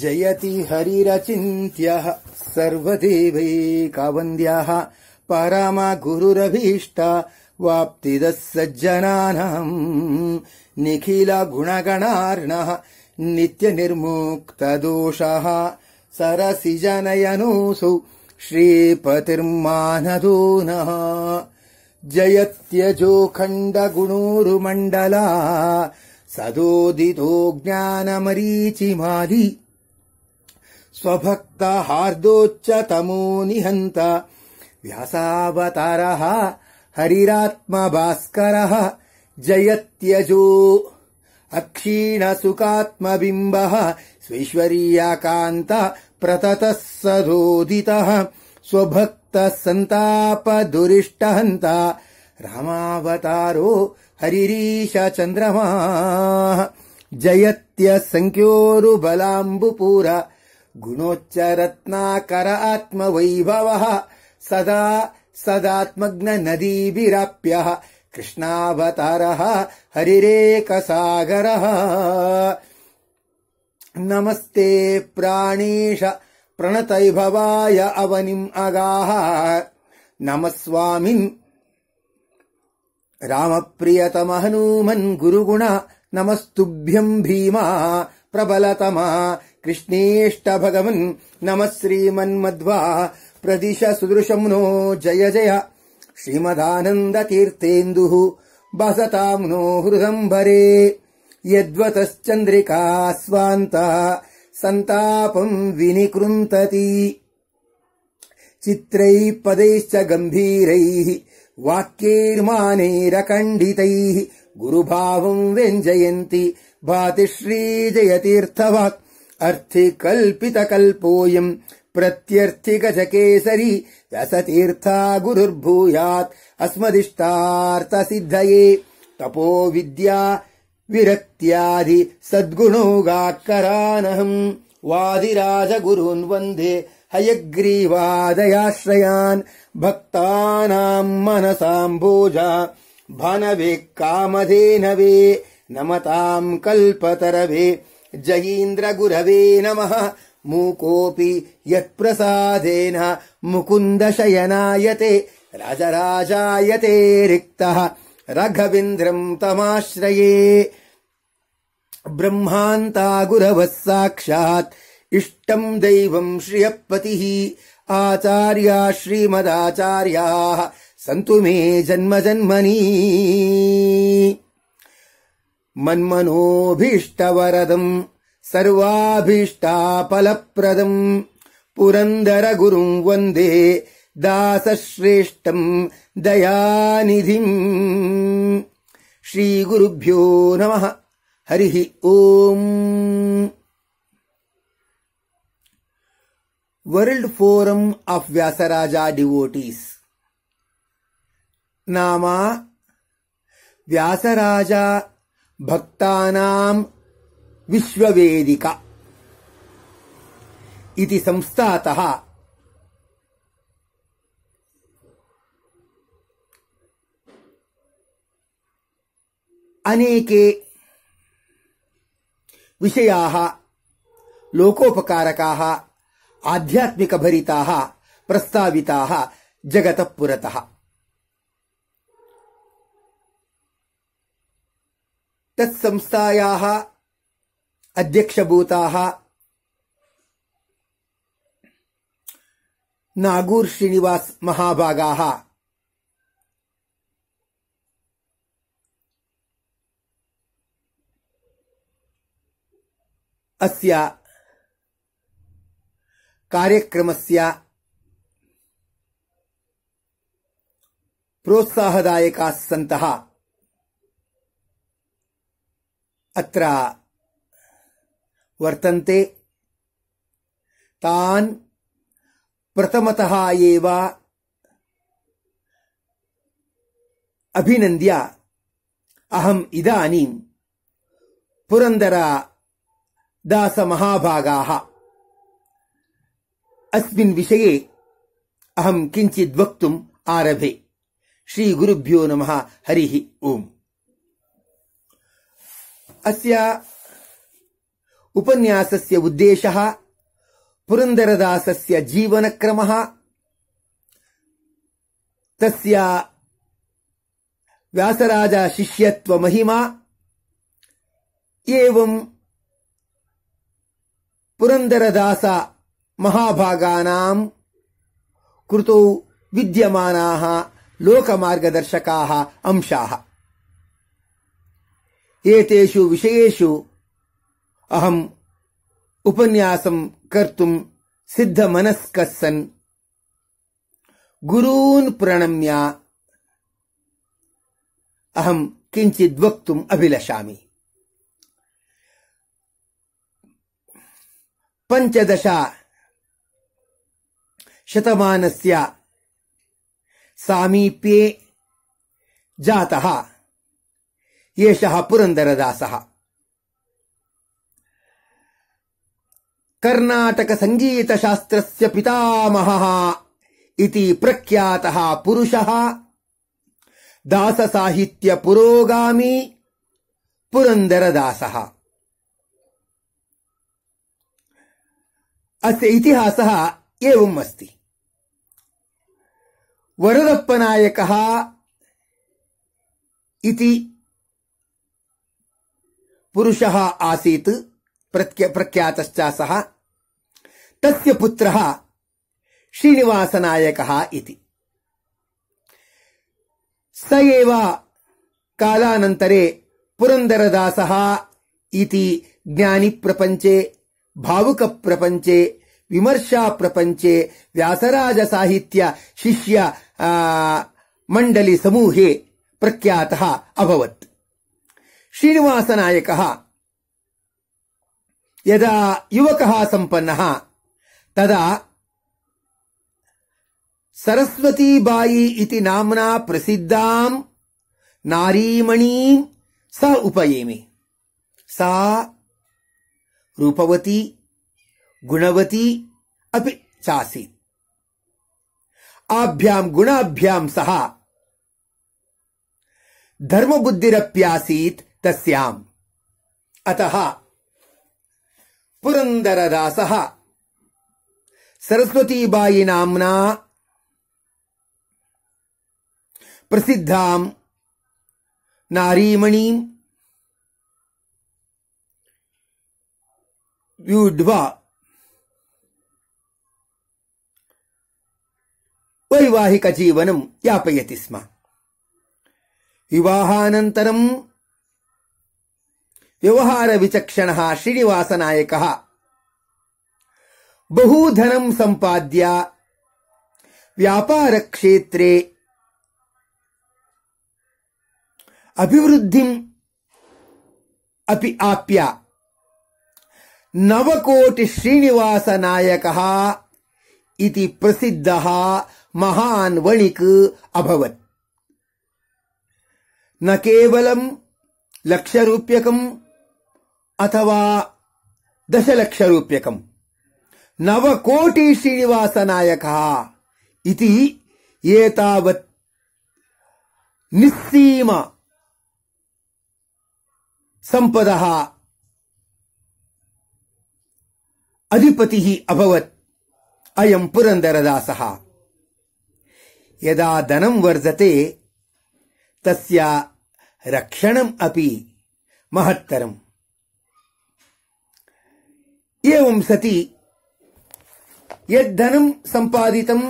जयति हरिरचिन्त्यः सर्वदेवैकवन्द्यः गुरुरभीष्टा वाप्तिदः सज्जनानाम् निखिलगुणगणार्णः नित्यनिर्मोक्तदोषः सरसि जनयनोऽसौ श्रीपतिर्मानदो नः जयत्यजोखण्डगुणोरुमण्डला सदोदितो ज्ञानमरीचिमाली स्वभक्त तमो निहन्त व्यासावतारः हरिरात्मभास्करः जयत्यजो अक्षीणसुखात्मबिम्बः स्वैश्वर्याकान्त प्रततः सदोदितः स्वभक्तः सन्तापदुरिष्टहन्त रामावतारो चन्द्रमा जयत्य सङ्क्योरुबलाम्बुपूर गुणोच्च रत्नाकर आत्मवैभवः सदा नदीभिराप्यः कृष्णावतारः हरिरेकसागरः नमस्ते प्राणेश प्रणतैभवाय अवनिम् अगाः नमः रामप्रियतम रामप्रियतमहनूमन् गुरुगुण नमस्तुभ्यम् भीमा प्रबलतमा कृष्णेष्ट भगवन् नमः श्रीमन्मध्वा प्रदिश नो जय जय श्रीमदानन्दतीर्थेन्दुः नो हृदम्बरे यद्वतश्चन्द्रिका स्वान्ता सन्तापम् विनिकृन्तति चित्रैः पदैश्च गम्भीरैः वाक्यैर्मानैरखण्डितैः गुरुभावम् व्यञ्जयन्ति भाति श्रीजयतीर्थवाक् अर्थिकल्पितकल्पोऽयम् प्रत्यर्थिकचकेसरि वसतीर्था गुरुर्भूयात् अस्मदिष्टार्थसिद्धये तपो विद्या सद्गुणो गाकरानहम् वन्दे हयग्रीवादयाश्रयान् भक्तानाम् मनसाम् बोधा भनवे कामधेनवे नमताम् कल्पतरवे जयीन्द्रगुरवे नमः मूकोऽपि यत्प्रसादेन राजराजायते राजराजायते रिक्तः रघविन्द्रम् तमाश्रये ब्रह्मान्ता गुरवः साक्षात् इष्टम् दैवम् श्रियपतिः आचार्या श्रीमदाचार्याः सन्तु मे जन्म जन्मनी मन्मनोऽभीष्टवरदम् पुरन्दर गुरुम् वन्दे दासश्रेष्ठम् दयानिधिम् श्रीगुरुभ्यो नमः हरिः ओम् world forum of Vyasaraja devotees नामा व्यासराजा भक्तानाम इति अनेके विषयाः लोकोपकार आध्यात्मिकभरिताः प्रस्ताविताः जगतः पुरतः तत्संस्थायाः अध्यक्षभूताः नागूर श्रीनिवास महाभागाः अस्य कार्यक्रमस्य प्रोत्साहदायकाः सन्तः अत्र वर्तन्ते तान् प्रथमतः एव अभिनन्द्य अहम् इदानीं पुरन्दरदासमहाभागाः अस्मिन् विषये अहं किञ्चिद् वक्तुम् आरभे श्रीगुरुभ्यो नमः हरिः ओम् अस्य उपन्यासस्य उद्देशः पुरन्दरदासस्य जीवनक्रमः तस्य व्यासराजशिष्यत्वमहिमा एवं पुरन्दरदास महाभागानां कृतौ विद्यमानाः लोकमार्गदर्शकाः अंशाः एतेषु विषयेषु अहम् उपन्यासं कर्तुं सिद्धमनस्कः सन् गुरून् प्रणम्य अहं किञ्चिद् अभिलषामि पञ्चदश शतमानस्य सामीप्ये जातः ಏಷಃ ಪುರಂದರದಾಸಃ ಕರ್ನಾಟಕ ಸಂಗೀತ ಶಾಸ್ತ್ರಸ್ಯ ಪಿತಾಮಹ ಇತಿ ಪ್ರಖ್ಯಾತ ಪುರುಷ ದಾಸ ಸಾಹಿತ್ಯ ಪುರೋಗಾಮಿ ಪುರಂದರದಾಸಃ ಅಸ್ಯ ಇತಿಹಾಸಃ ಏವಂ ಅಸ್ತಿ ಇತಿ ಪುರುಷಃ ಆಸೀತ್ ಪ್ರತ್ಯ ಪ್ರಖ್ಯಾತಶ್ಚ ಸಹ ತಸ್ಯ ಪುತ್ರಃ ಶ್ರೀನಿವಾಸನಾಯಕಃ ಇತಿ ಸ ಕಾಲಾನಂತರೆ ಇತಿ ಜ್ಞಾನಿ ಪ್ರಪಂಚೆ ಭಾವುಕ ಪ್ರಪಂಚೆ ವಿಮರ್ಶಾ ಪ್ರಪಂಚೆ ವ್ಯಾಸರಾಜ ಸಾಹಿತ್ಯ ಶಿಷ್ಯ ಮಂಡಲಿ ಸಮೂಹೆ ಅಭವತ್ श्रीनिवासनायकः यदा युवक सम्पन्नः तदा सरस्वतीबाई इति नाम्ना प्रसिद्धां नारीमणीं स उपयेमि सा रूपवती गुणवती अपि चासीत् आभ्यां गुणाभ्यां सह धर्मबुद्धिरप्यासीत् तस्याम् अतः पुरन्दरदासः सरस्वतीबायि नाम्ना प्रसिद्धां नारीमणिं व्यूढ्वा वैवाहिकजीवनं यापयति स्म विवाहानन्तरं व्यवहारविचक्षणः श्रीनिवासनायकः बहुधनं सम्पाद्य व्यापारक्षेत्रे अभिवृद्धिम् इति प्रसिद्धः महान् वणिक् अभवत् न केवलं लक्षरूप्यकम् ಅಥವಾ దశలక్ష రూప్యకం నవకోటి శ్రీనివాసనాయక ఇది ఏతావత్ నిస్సీమ సంపద అధిపతి అభవత్ అయం పురందరదాస యదా ధనం వర్ధతే తస్య రక్షణం అపి మహత్తరం एवं सति यद्धनं सम्पादितं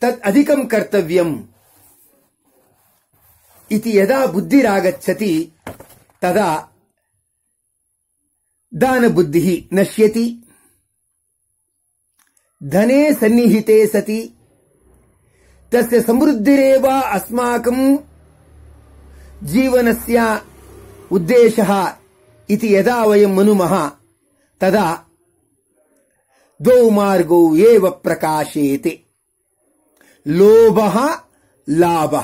तत् अधिकं कर्तव्यम् इति यदा बुद्धिरागच्छति तदा दानबुद्धिः नश्यति धने सन्निहिते सति तस्य समृद्धिरेव अस्माकं जीवनस्य उद्देशः इति यदा वयं मनुमः ತದಾ ದ್ವೌ ಮಾರ್ಗೌ ಏವ ಪ್ರಕಾಶೇತೆ ಲೋಭ ಲಾಭ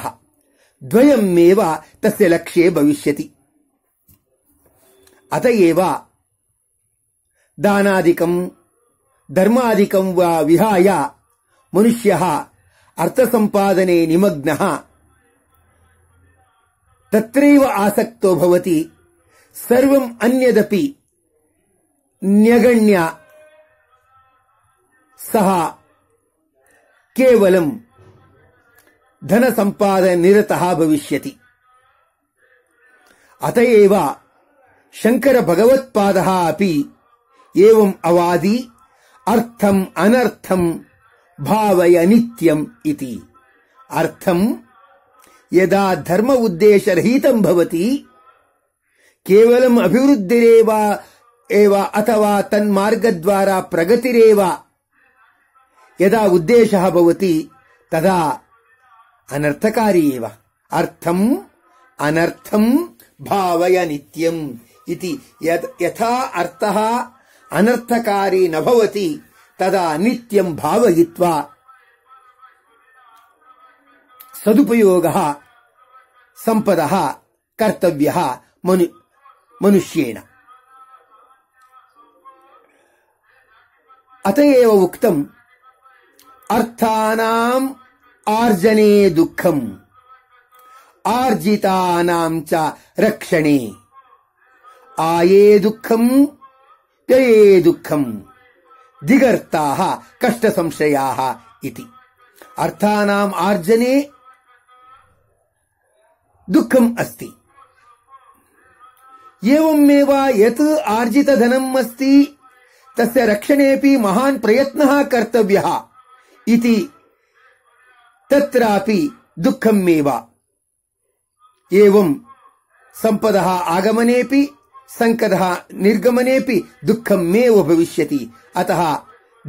ದ್ವಯಮೇವ ತಸ್ಯ ಲಕ್ಷ್ಯೆ ಭವಿಷ್ಯತಿ ಅತ ಏವ ದಾನಾದಿಕಂ ವಾ ವಿಹಾಯ ಮನುಷ್ಯ ಅರ್ಥಸಂಪಾದನೆ ನಿಮಗ್ನ ತತ್ರೈವ ಆಸಕ್ತೋ ಭವತಿ ಸರ್ವಂ ಅನ್ಯದಪಿ ನ್ಯಗಣ್ಯ ಸಹ ಕೇವಲಂ ಧನ ಸಂಪಾದನೆ ನಿರತಃ ಭವಿಷ್ಯತಿ ಅತಯೇವ ಶಂಕರ ಭಗವತ್ಪಾದ ಅಪಿ ಏವಂ ಅವಾದಿ ಅರ್ಥಂ ಅನರ್ಥಂ ಭಾವಯ ನಿತ್ಯಂ ಇತಿ ಅರ್ಥಂ ಯದಾ ಧರ್ಮ ಉದ್ದೇಶರಹಿತಂ ಭವತಿ ಕೇವಲಂ ಅಭಿವೃದ್ಧಿರೇವಾ एव अथवा तन्मार्गद्वारा प्रगतिरेव यदा उद्देशः भवति तदा अनर्थकारी एव अर्थम् अनर्थम् भावय नित्यम् इति यथा अर्थः अनर्थकारी न भवति तदा नित्यम् भावयित्वा सदुपयोगः सम्पदः कर्तव्यः मनु मनुष्येण अतएव एव उक्तम् अर्थानाम् आर्जने दुःखम् आर्जितानाम् च रक्षणे आये दुःखम् व्यये दुःखम् दिगर्ताः कष्टसंशयाः इति अर्थानाम् आर्जने दुःखम् अस्ति एवमेव यत् आर्जितधनम् अस्ति तस्य रक्षणे महान् प्रयत्नः कर्तव्यः इति तत्रापि दुःखमेव एवं सम्पदः आगमनेपि सङ्कटः निर्गमनेपि दुःखमेव भविष्यति अतः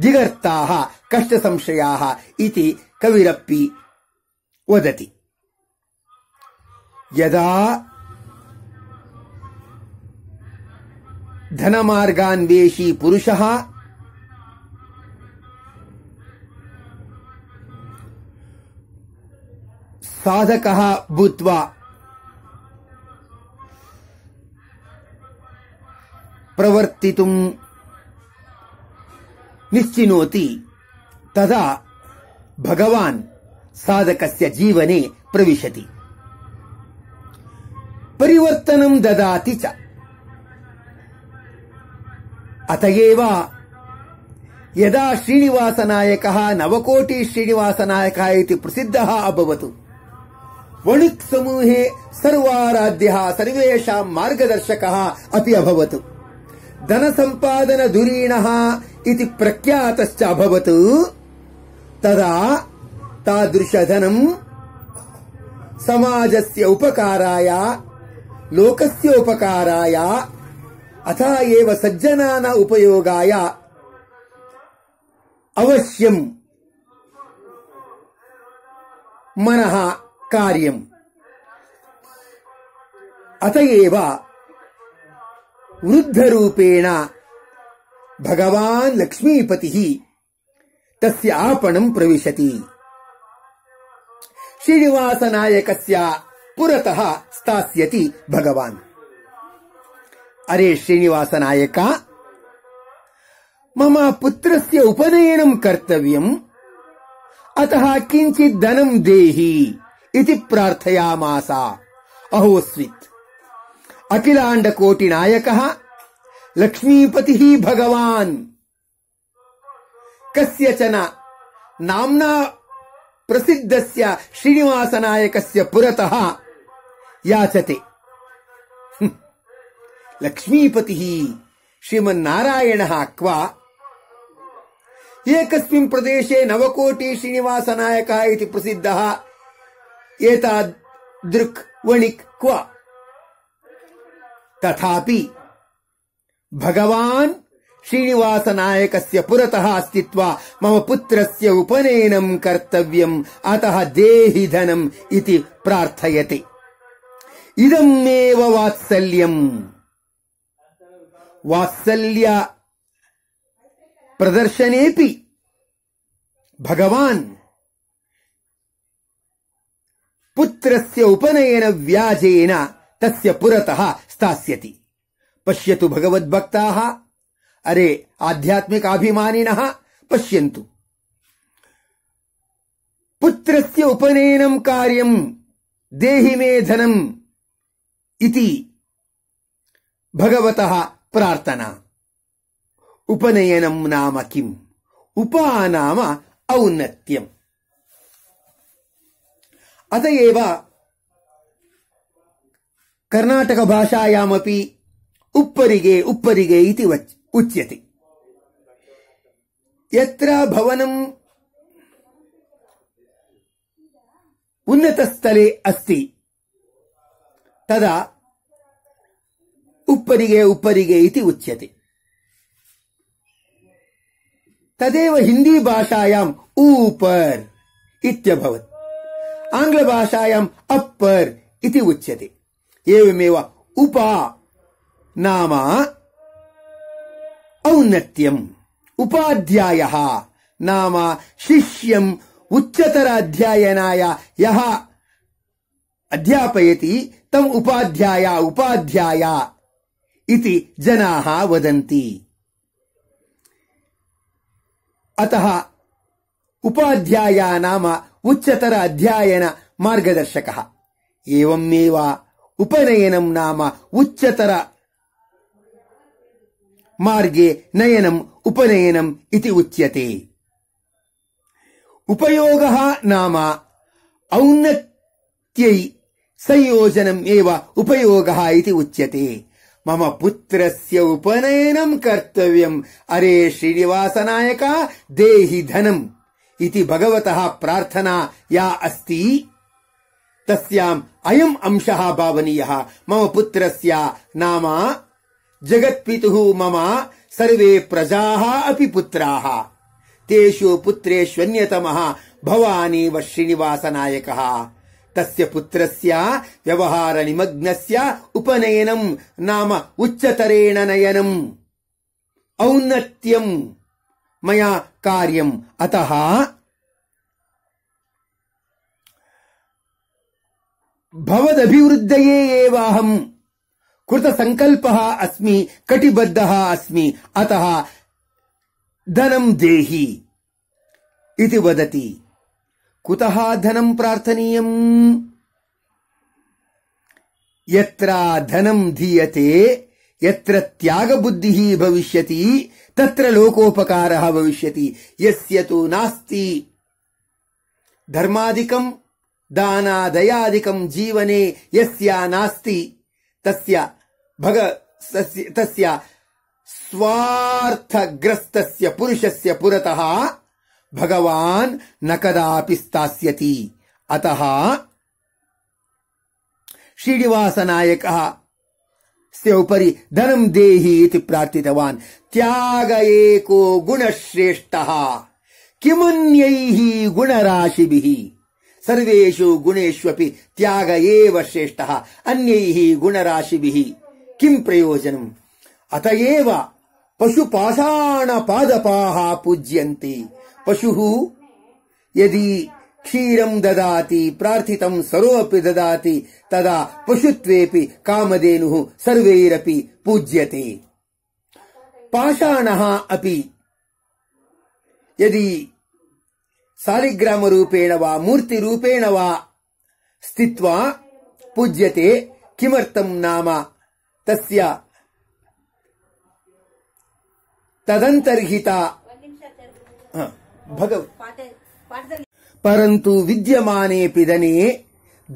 दिगर्ताः कष्टसंशयाः इति कविरपि वदति यदा धनमार्गान्वेषी पुरुषः साधकः भूत्वा प्रवर्तितुं निश्चिनोति तदा भगवान् साधकस्य जीवने प्रविशति परिवर्तनं ददाति च ಅತಯೇವ ಯದಾ ಶ್ರೀನಿವಾಸ ನಾಯಕ ನವಕೋಟಿ ಶ್ರೀನಿವಾಸ ನಾಯಕ ಇತಿ ಪ್ರಸಿದ್ಧ ಅಭವತು ವಣಿಕ್ ಸಮೂಹೆ ಸರ್ವಾರಾಧ್ಯ ಸರ್ವೇಷಾ ಮಾರ್ಗದರ್ಶಕ ಅತಿ ಅಭವತು ಧನ ಸಂಪಾದನ ದುರೀಣ ಇತಿ ಪ್ರಖ್ಯಾತಶ್ಚ ಅಭವತ್ ತದಾ ತಾದೃಶ ಧನಂ ಸಮಾಜಸ್ಯ ಉಪಕಾರಾಯ ಲೋಕಸ್ಯ ಉಪಕಾರಾಯ अथा एव सज्जनाना उपयोगाय अवश्यं मनः कार्यं अत एव वृद्धरूपेण भगवान् लक्ष्मीपतिः तस्य आपणं प्रविशति श्रीनिवासनायकस्य पुरतः स्थास्यति भगवान् अरे श्रीनिवासनायक मम पुत्रस्य उपनयनं कर्तव्यम् अतः किञ्चित् धनं देहि इति प्रार्थयामास अहोस्वित् अखिलाण्डकोटिनायकः लक्ष्मीपतिः भगवान् कस्यचन नाम्ना प्रसिद्धस्य श्रीनिवासनायकस्य पुरतः याचते लक्ष्मीपतिः श्रीमन्नारायणः क्व एकस्मिन् प्रदेशे नवकोटी श्रीनिवासनायकः इति प्रसिद्धः एतादृक् वणिक् क्व तथापि भगवान् श्रीनिवासनायकस्य पुरतः अस्तित्वा मम पुत्रस्य उपनयनम् कर्तव्यम् अतः देहि धनम् इति प्रार्थयति एव वात्सल्यम् वात्सल्य प्रदर्शने भगवान् पुत्रस्य उपनयन व्याजेन तस्य पुरतः स्थास्यति पश्यतु भगवद्भक्ताः अरे आध्यात्मिकाभिमानिनः पश्यन्तु पुत्रस्य उपनयनं कार्यं देहि मे धनम् इति भगवतः ಪ್ರಾರ್ಥನಾ ಉಪನಯನಂ ನಾಮ ಕಿಂ ಉಪನಾಮ ಔನ್ನತ್ಯಂ ಅತ ಏವ ಕರ್ನಾಟಕ ಭಾಷಾಯಾಮಪಿ ಉಪ್ಪರಿಗೆ ಉಪ್ಪರಿಗೆ ಇತಿ ಉಚ್ಯತೆ ಯತ್ರ ಭವನಂ ಉನ್ನತಸ್ಥಲೆ ಅಸ್ತಿ ತದಾ उपरी उपरी इति उच्यते तदेव हिंदी भाषायाम ऊपर इत्यभवत् आंग्ल भाषायाम अपर इति उच्यते एवमेव उपा नाम औन्नत्यम् उपाध्यायः नाम शिष्यम् उच्चतर अध्ययनाय यः अध्यापयति तम् उपाध्याया उपाध्याया ಇತಿ ಜನಾಹ ವದಂತಿ ಅತಃ ಉಪಾಧ್ಯಾಯ ನಾಮ ಉಚ್ಚತರ ಅಧ್ಯಯನ ಮಾರ್ಗದರ್ಶಕ ಏವಮೇವ ಉಪನಯನಂ ನಾಮ ಉಚ್ಚತರ ಮಾರ್ಗೆ ನಯನಂ ಉಪನಯನಂ ಇತಿ ಉಚ್ಯತೆ ಉಪಯೋಗ ನಾಮ ಔನ್ನತ್ಯೈ ಸಂಯೋಜನಂ ಏವ ಉಪಯೋಗ ಇತಿ ಉಚ್ಯತೆ मम पुत्र उपनयनम कर्तव्यम् अरे श्रीनिवासनायक देहि धनम् इति प्राथना या अस्ति तस्याम् अयम् अंशः भावनीयः मम पुत्र नाम जगत्पितुः मम सर्वे प्रजाः अपि पुत्राः तेषु पुत्रेष्वन्यतमः श्रीनिवास श्रीनिवासनायकः తస్య పుత్రస్య వ్యవహార నిమగ్నస్య ఉపనయనం నామ ఉచ్చతరేణ నయనం ఔన్నత్యం మయా కార్యం అత భవదభివృద్ధయే ఏవాహం కృత సంకల్ప అస్మి కటిబద్ధ అస్మి అత ధనం దేహి ఇది వదతి कुतः धनं प्रार्थनीयम् यत्र धनं धीयते यत्र त्यागबुद्धिः भविष्यति तत्र लोकोपकारः भविष्यति यस्य तु नास्ति धर्मादिकं दानादयादिकं जीवने यस्या नास्ति तस्य भग तस्य स्वार्थग्रस्तस्य पुरुषस्य पुरतः भगवान् न कदापि स्थास्यति अतः श्रीनिवासनायकः स उपरि धनम् देहि इति प्रार्थितवान् त्याग एको गुणश्रेष्ठः किमन्यैः गुणराशिभिः सर्वेषु गुणेष्वपि त्याग एव श्रेष्ठः अन्यैः गुणराशिभिः किम् प्रयोजनम् अत एव पशुपाषाणपादपाः पूज्यन्ते पशु यदि क्षीरं ददाति प्रार्थितं सर्वमपि ददाति तदा पशुत्वेऽपि कामधेनुः सर्वैरपि पूज्यते पाषाणः अपि यदि सालिग्रामरूपेण वा मूर्तिरूपेण वा स्थित्वा पूज्यते किमर्थं नाम तस्य तदन्तर्हिता परन्तु विद्यमानेऽपि दने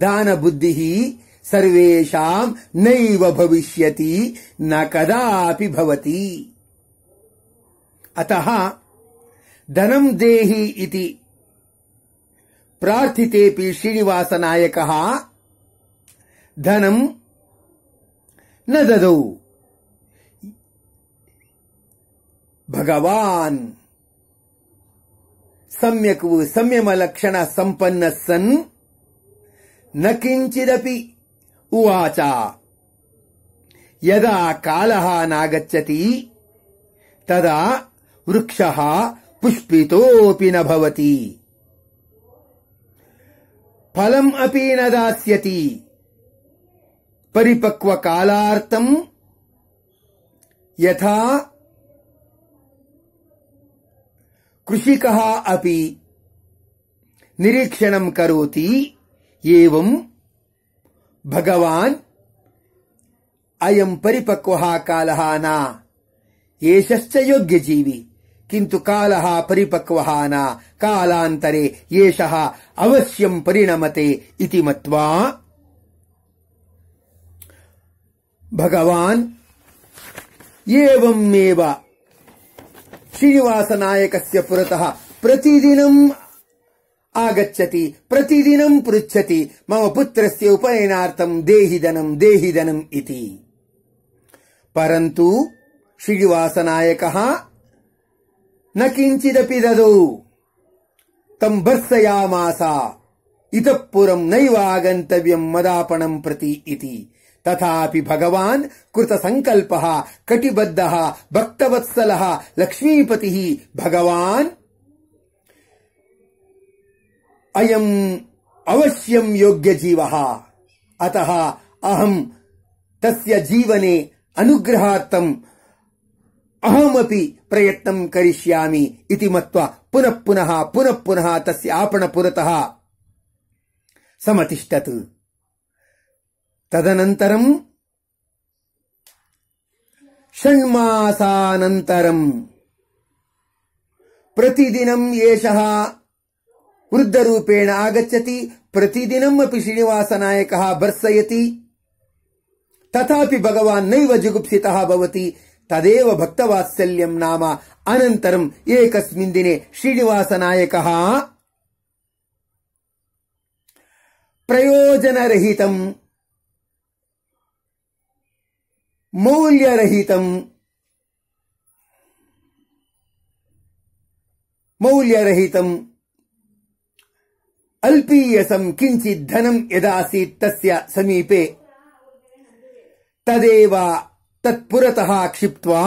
दानबुद्धिः सर्वेषाम् नैव भविष्यति न कदापि भवति अतः धनम् देहि इति प्रार्थितेऽपि श्रीनिवासनायकः धनम् न ददौ भगवान् సమ్యకు సమ్యమ లక్షణ సంపన్న సన్ నకించిదపి ఉవాచ యదా కాల నాగచ్చతి తదా వృక్ష పుష్పితోపి నభవతి ఫలం అపి నదాస్యతి పరిపక్వ కాలార్థం యథా కృషికః అపి నిరీక్షణం కరోతి ఏవం భగవాన్ అయం పరిపక్వ కాల నా ఏషశ్చ యోగ్యజీవి కింటు కాల పరిపక్వ నా కాలాంతరే ఏష అవశ్యం పరిణమతే ఇది మత్వా భగవాన్ ఏవం మేవ ಶ್ರೀನಿವಾಸನಾಯಕಸ್ಯ ಪುರತಃ ಪ್ರತಿದಿನಂ ಆಗಚ್ಚತಿ ಪ್ರತಿದಿನಂ ಪೃಚ್ಛತಿ ಮಮ ಪುತ್ರಸ್ಯ ಉಪನಯನಾರ್ಥಂ ದೇಹಿದನಂ ದೇಹಿದನಂ ಇತಿ ಪರಂತು ಶ್ರೀನಿವಾಸನಾಯಕಃ ನ ಕಿಂಚಿದಪಿ ದದೌ ತಂ ಭರ್ಸಯಾಮಾಸ ಇತಃಪುರಂ ನೈವಾಗಂತವ್ಯಂ ಮದಾಪಣಂ ಪ್ರತಿ ಇತಿ तथापि भगवान् कृतसङ्कल्पः कटिबद्धः भक्तवत्सलः लक्ष्मीपतिः भगवान् अयम् अवश्यम् योग्यजीवः अतः अहम् तस्य जीवने अनुग्रहार्थम् अहमपि प्रयत्नं करिष्यामि इति मत्वा पुनः पुनः पुनः पुनः तस्य आपणपुरतः समतिष्ठत् తదనంతరం షణ్మాసానంతరం ప్రతిదినం ఏష వృద్ధరూపేణ ఆగచ్చతి ప్రతిదినం అపి శ్రీనివాసనాయక భర్సయతి తథాపి భగవాన్ నైవ జుగుప్సిత భవతి తదేవ భక్తవాత్సల్యం నామ అనంతరం ఏకస్మిన్ దినే శ్రీనివాసనాయక ప్రయోజనరహితం मौल्यरहितम् मौल्यरहितम् अल्पीयसम् किञ्चित् धनम् यदासीत् तस्य समीपे तदेव तत्पुरतः क्षिप्त्वा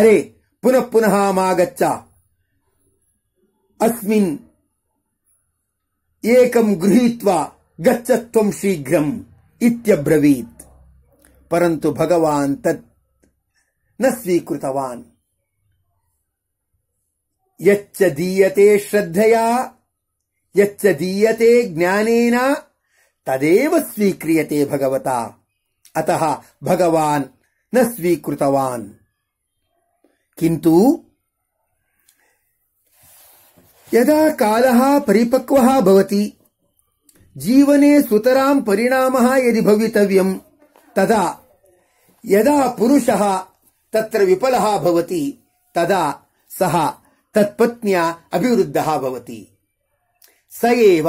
अरे पुनः पुनः मागच्छ अस्मिन् एकम् गृहीत्वा गच्छत्वम् शीघ्रम् इत्यब्रवीत् परंतु भगवान तत् न स्वीकृतवान् यच्च दीयते श्रद्धया यच्च दीयते ज्ञानेन तदेव स्वीक्रियते भगवता अतः भगवान् न स्वीकृतवान् किन्तु यदा कालः परिपक्वः भवति जीवने सुतरां परिणामः यदि भवितव्यम् तदा यदा पुरुषः तत्र विफलः भवति तदा सः तत्पत्न्या अभिवृद्धः भवति स एव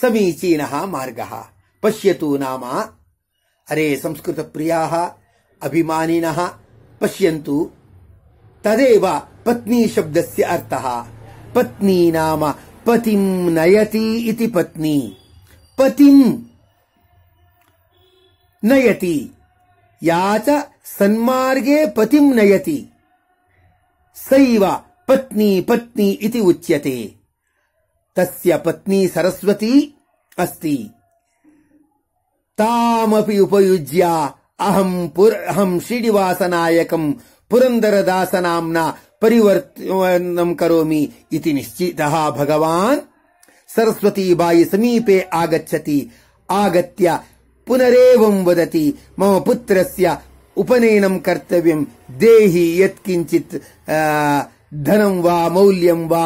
समीचीनः मार्गः पश्यतु नाम अरे संस्कृतप्रियाः अभिमानिनः पश्यन्तु तदेव पत्नीशब्दस्य अर्थः पत्नी नाम पतिं नयति इति पत्नी पतिम् नयति या च सन्मार्गे पतिं नयति सैव पत्नी पत्नी इति उच्यते तस्य पत्नी सरस्वती अस्ति तामपि उपयुज्य अहं पुर अहं श्रीनिवासनायकं पुरन्दरदासनाम्ना परिवर्तनं करोमि इति निश्चितः भगवान् सरस्वतीबायि समीपे आगच्छति आगत्य ಪುನರೇವಂ ವದತಿ ಮಮ ಪುತ್ರಸ್ಯ ಉಪನಯನಂ ಕರ್ತವ್ಯಂ ದೇಹಿ ಯತ್ಕಿಂಚಿತ್ ಧನಂ ವಾ ಮೌಲ್ಯಂ ವಾ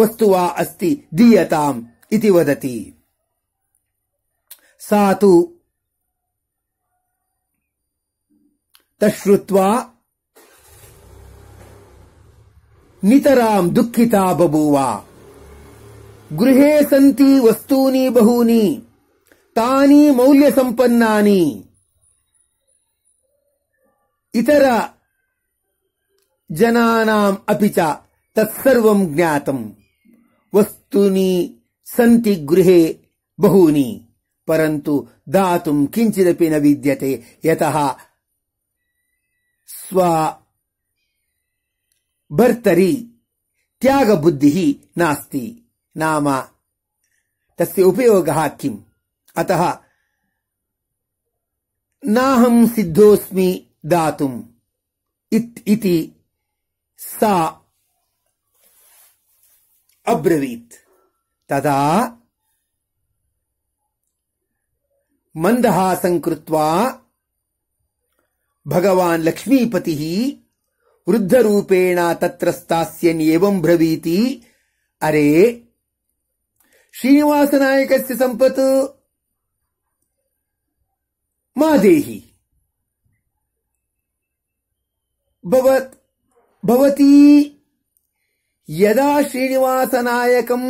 ವಸ್ತು ವಾ ಅಸ್ತಿ ದೀಯತಾಂ ಇತಿ ವದತಿ ಸಾ ತು ನಿತರಾಂ ದುಃಖಿತಾ ಬಭೂವ ಗೃಹೇ ಸಂತಿ ವಸ್ತೂನಿ ಬಹೂನಿ ತಾನಿ ಮೌಲ್ಯ ಸಂಪನ್ನಾನಿ ಇತರ ಜನಾನಾಂ ಅಪಿಚ ತತ್ಸರ್ವಂ ಜ್ಞಾತಂ ವಸ್ತುನಿ ಸಂತಿ ಗೃಹೆ ಬಹೂನಿ ಪರಂತು ದಾತುಂ ಕಿಂಚಿದಪಿ ನ ವಿದ್ಯತೆ ಯತಃ ಸ್ವ ಭರ್ತರಿ ತ್ಯಾಗ ಬುದ್ಧಿ ನಾಸ್ತಿ ನಾಮ ತಸ್ಯ ಉಪಯೋಗ ಕಿಂ अतः नाहं सिद्धोऽस्मि दातुम् इत् इति सा अब्रवीत् तदा मन्दहासं कृत्वा भगवान् लक्ष्मीपतिः वृद्धरूपेण तत्र स्थास्यन्येवं ब्रवीति अरे श्रीनिवासनायकस्य सम्पत् मादेही भवत् भवती यदा श्रीनिवासनायकम्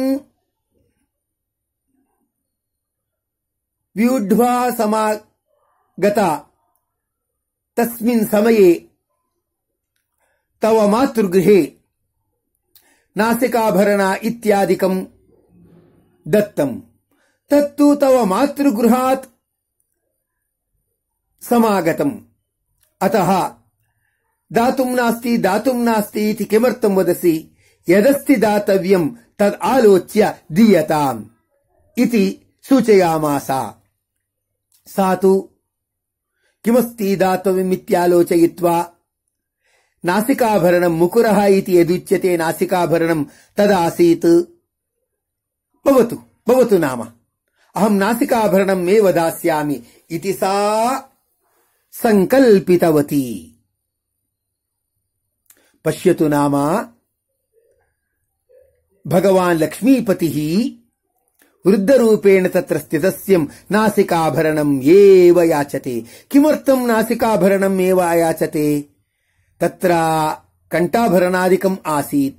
व्यूढ्वा समागता तस्मिन् समये तव मातृगृहे नासिकाभरण इत्यादिकं दत्तं तत्तु तव मातृगृहात् సమాగతం అత దాతుం నాస్తి దాతుం నాస్తి ఇది కిమర్థం వదసి యదస్తి దాతవ్యం తద్ ఆలోచ్య దీయతాం ఇది సూచయామాస సాతు తు కిమస్తి దాతవ్యమిత్యాలోచయిత్వా నాసికాభరణం ముకురః ఇది యదుచ్యతే నాసికాభరణం తదాసీత్ భవతు భవతు నామ అహం నాసికాభరణం మే వదాస్యామి ఇది సా సంకల్పితవతి పశ్యతు నామ భగవాన్ లక్ష్మీపతి వృద్ధరూపేణ తత్ర స్థితస్యం నాసికాభరణం ఏవ యాచతే కిమర్థం నాసికాభరణం ఏవ యాచతే తత్ర కంఠాభరణాదికం ఆసీత్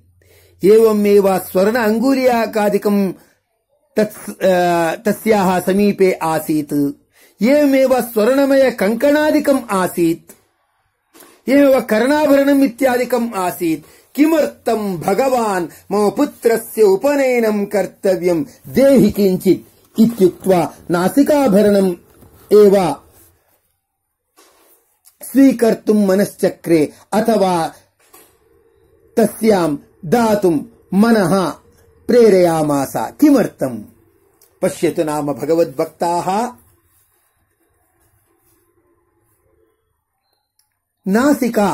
ఏవమేవ స్వర్ణ అంగూలియాకాదికం తస్యాహ సమీపే ఆసీత్ एवमेव स्वर्णमय कङ्कणादिकम् आसीत् एवमेव कर्णाभरणम् इत्यादिकम् आसीत् किमर्थम् भगवान् मम पुत्रस्य उपनयनम् कर्तव्यम् देहि किञ्चित् इत्युक्त्वा नासिकाभरणम् एव स्वीकर्तुम् मनश्चक्रे अथवा तस्याम् दातुम् मनः प्रेरयामास किमर्थम् पश्यतु नाम भगवद्भक्ताः नासिका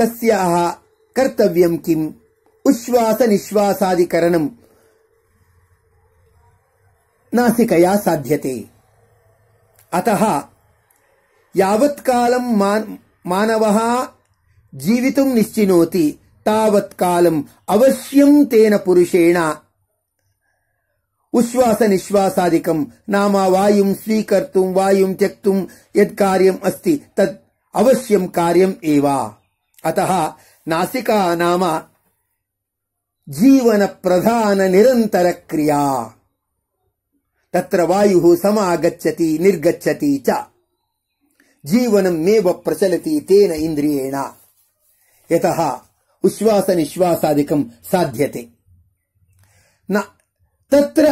तस्याः कर्तव्यं किम् उच्छ्वासनिश्वासादिकरणं नासिकया साध्यते अतः यावत्कालं मान, मानवः जीवितुं निश्चिनोति तावत्कालम् अवश्यं तेन पुरुषेण உశ్వాస నిశ్వాసాదికం నామ వాయుం స్వీకర్తుం వాయుం త్యక్తుం యత్ కార్యం అస్తి తద్ అవశ్యం కార్యం ఏవ అతః నాసికా నామ జీవన ప్రధాన నిరంతర క్రియా తత్ర వాయుః సమాగచ్చతి నిర్గచ్చతి చ జీవనం మేవ ప్రచలతి తేన ఇంద్రియేణ యతః ఉశ్వాస నిశ్వాసాదికం సాధ్యతే तत्र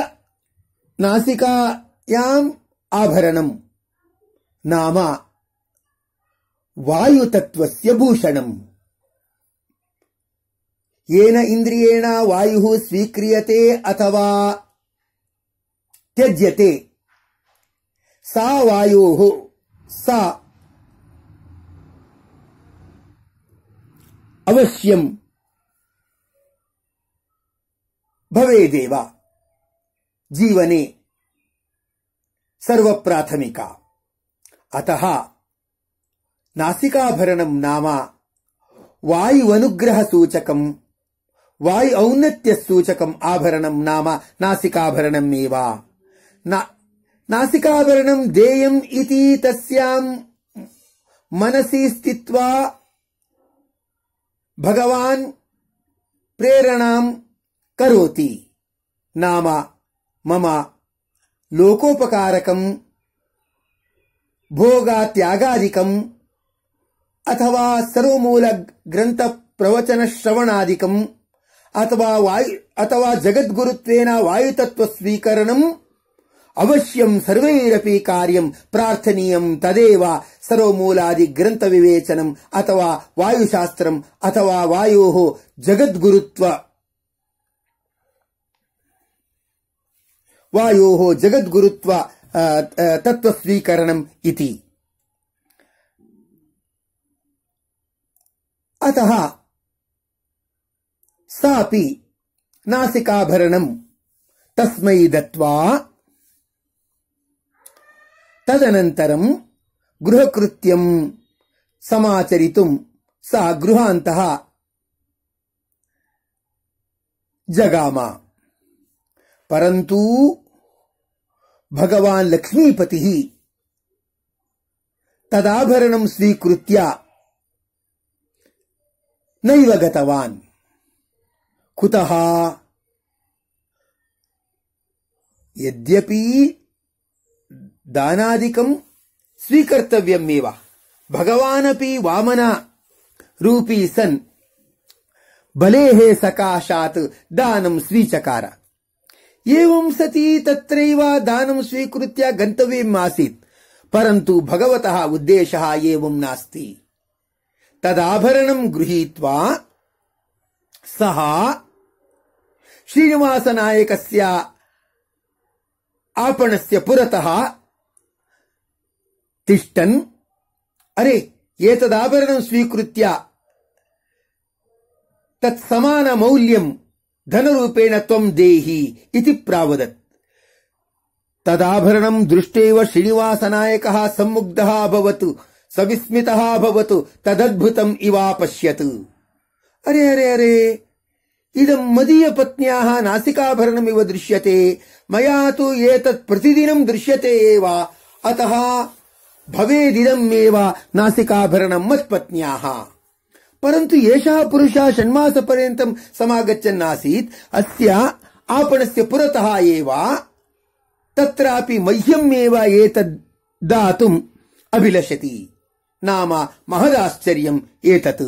नासिकायाम् आभरणम् नाम वायुतत्त्वस्य भूषणम् येन इन्द्रियेण वायुः स्वीक्रियते अथवा त्यज्यते सा वायोः सा अवश्यम् भवेदेव जीवने सर्वप्राथमिका अतः नासिकाभरणं नाम वायुवनुग्रहसूचकं वायु औन्नत्यसूचकम् आभरणं नाम नासिकाभरणम् ना, नासिकाभरणं देयम् इति तस्यां मनसि स्थित्वा भगवान् प्रेरणां करोति नाम మమ లోకోపకారకం భోగాత్యాగాదికం అథవా సర్వమూల గ్రంథ ప్రవచన శ్రవణాదికం అథవా వాయు అథవా జగద్గురుత్వేన వాయుతత్వ స్వీకరణం అవశ్యం సర్వైరపి కార్యం ప్రార్థనీయం తదేవ సర్వమూలాది గ్రంథ వివేచనం అథవా వాయుశాస్త్రం అథవా వాయో జగద్గురుత్వ వాయోహో జగద్గురుత్వ తత్వస్వీకరణం ఇది అత సాపి నాసికాభరణం తస్మై దత్వా తదనంతరం గృహకృత్యం సమాచరితుం సా గృహాంత జగామా परंतु భగవాన్ లక్ష్మీపతి తదాభరణం స్వీకృత్య నైవ గతవాన్ కుత यद्यपि దానాదికం స్వీకర్తవ్యమేవ భగవానపి వామన రూపీ సన్ బలే సకాశాత్ దానం స్వీచకార ಏವಂ ಸತಿ ತತ್ರೈವ ದಾನಂ ಸ್ವೀಕೃತ್ಯ ಗಂತವ್ಯಂ ಆಸೀತ್ ಪರಂತು ಭಗವತಃ ಉದ್ದೇಶ ಏವಂ ನಾಸ್ತಿ ತದಾಭರಣಂ ಗೃಹೀತ್ವಾ ಸಹ ಶ್ರೀನಿವಾಸನಾಯಕಸ್ಯ आपणस्य पुरतः तिष्ठन् अरे एतदाभरणं स्वीकृत्य तत्समानमौल्यं ಧನರೂಪೇಣ ತ್ವಂ ದೇಹಿ ಇತಿ ಪ್ರಾವದತ್ ತದಾಭರಣಂ ದೃಷ್ಟೇವ ಶ್ರೀನಿವಾಸ ನಾಯಕ ಸಮ್ಮುಗ್ಧ ಅಭವತ್ ಸವಿಸ್ಮಿತ ಅಭವತು ತದದ್ಭುತಂ ಇವಾಪಶ್ಯತ್ ಅರೆ ಅರೆ ಅರೆ ಇದಂ ಮದೀಯ ಪತ್ನ್ಯಾ ನಾಸಿಕಾಭರಣಮಿವ ದೃಶ್ಯತೆ ಮಯಾತು ತು ಏತತ್ ಪ್ರತಿದಿನಂ ದೃಶ್ಯತೆ ಏವ ಅತಃ ಭವೇದಿದಂ ಏವ ನಾಸಿಕಾಭರಣಂ ಮತ್ಪತ್ನ್ಯಾಹ परन्तु एषः पुरुषः षण्मासपर्यन्तं समागच्छन् आसीत् अस्य आपणस्य पुरतः एव तत्रापि मह्यमेव एतद् दातुम् अभिलषति नाम महदाश्चर्यम् एतत्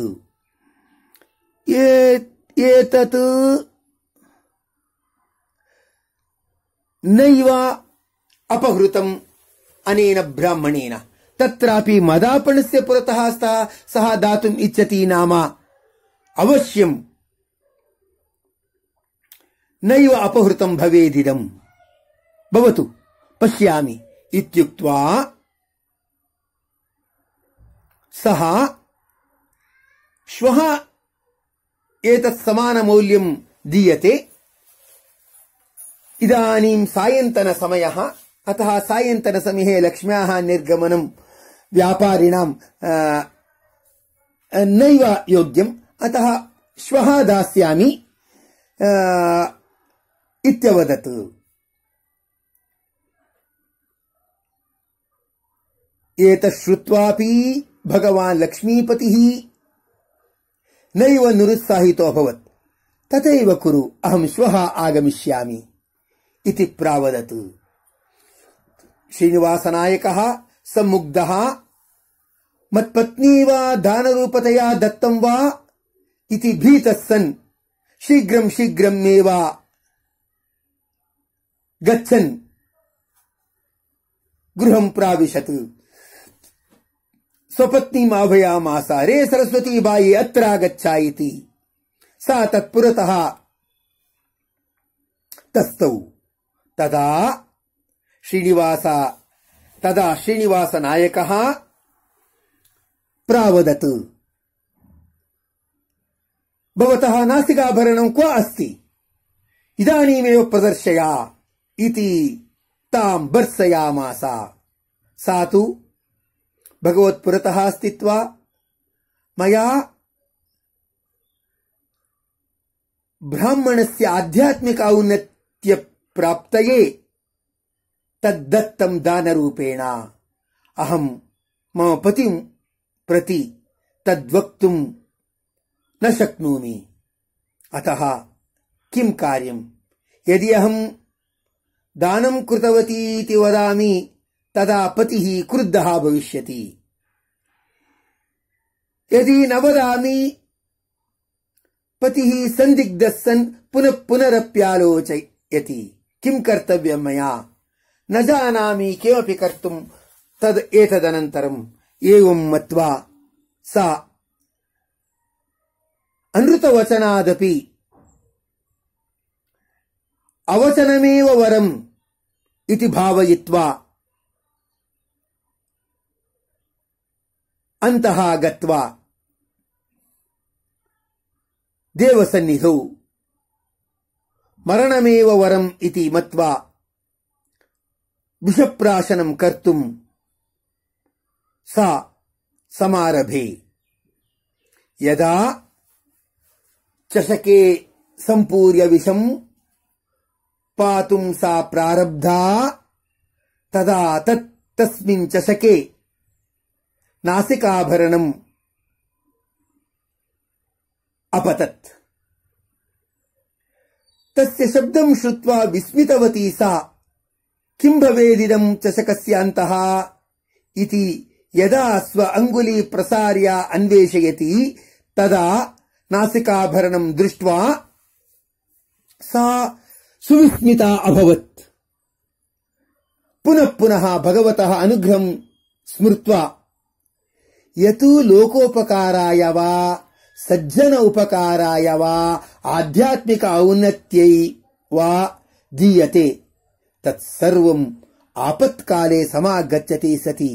एतत् नैव अपहृतम् अनेन ब्राह्मणेन तत्रापि मदापणस्य पुरतः सः दातुम् इच्छति नाम अवश्यम् नैव अपहृतं भवेदिदम् भवतु पश्यामि इत्युक्त्वा सः श्वः एतत् समानमौल्यं दीयते इदानीं सायन्तनसमयः अतः सायन्तनसमये लक्ष्म्याः निर्गमनम् नैव योग्यम् अतः श्वः दास्यामि एतत् श्रुत्वापि भगवान् लक्ष्मीपतिः नैव निरुत्साहितोऽभवत् तथैव कुरु अहम् श्रीनिवासनायकः सम्मुग्धः मत्पत्नी वा दानरूपतया दत्तं वा इति भीतः सन् शीघ्रं शीघ्रं मे वा गच्छन् गृहं प्राविशत् आह्वयामास रे सरस्वती बाये आगच्छ इति सा तत्पुरतः तस्थौ तदा श्रीनिवास तदा श्रीनिवासनायकः प्रावदत् भवतः नासिकाभरणं क्व अस्ति इदानीमेव प्रदर्शया इति तां वर्षयामास सा तु भगवत्पुरतः अस्तित्वा मया ब्राह्मणस्य आध्यात्मिक औन्नत्यप्राप्तये तद्दत्तं दानरूपेण अहं मम पतिम् प्रति तद्वक्तुम् न शक्नोमि अतः किम् कार्यम् यदि अहम् दानम् इति वदामि तदा पतिः क्रुद्धः भविष्यति यदि न वदामि पतिः सन्दिग्धः सन् पुनः पुनरप्यालोचयति किं कर्तव्यं मया न जानामि किमपि कर्तुम् एतदनन्तरम् ఏం మత్వా సా అనృతవచనాదపి అవచనమేవ వరం ఇది భావయిత్వా అంతః గత్వా దేవసన్నిధౌ మరణమేవ వరం ఇది మత్వా విషప్రాశనం కర్తుం सा समारभे यदा चषके सम्पूर्य विषम् पातुं सा प्रारब्धा तदा तत् तस्मिन् चषके नासिकाभरणम् अपतत् तस्य शब्दं श्रुत्वा विस्मितवती सा किं चषकस्य अन्तः इति యదా స్వ అంగులి ప్రసార్య అన్వేషయతి తదా నాసికాభరణం దృష్ట్వా సా సువిస్మిత అభవత్ పునఃపున భగవత అనుగ్రహం స్మృత్వా యతు లోకోపకారాయ వా సజ్జన ఉపకారాయ వా ఆధ్యాత్మిక ఔన్నత్యై వా దీయతే తత్సర్వం ఆపత్కాలే సమాగచ్చతి సతి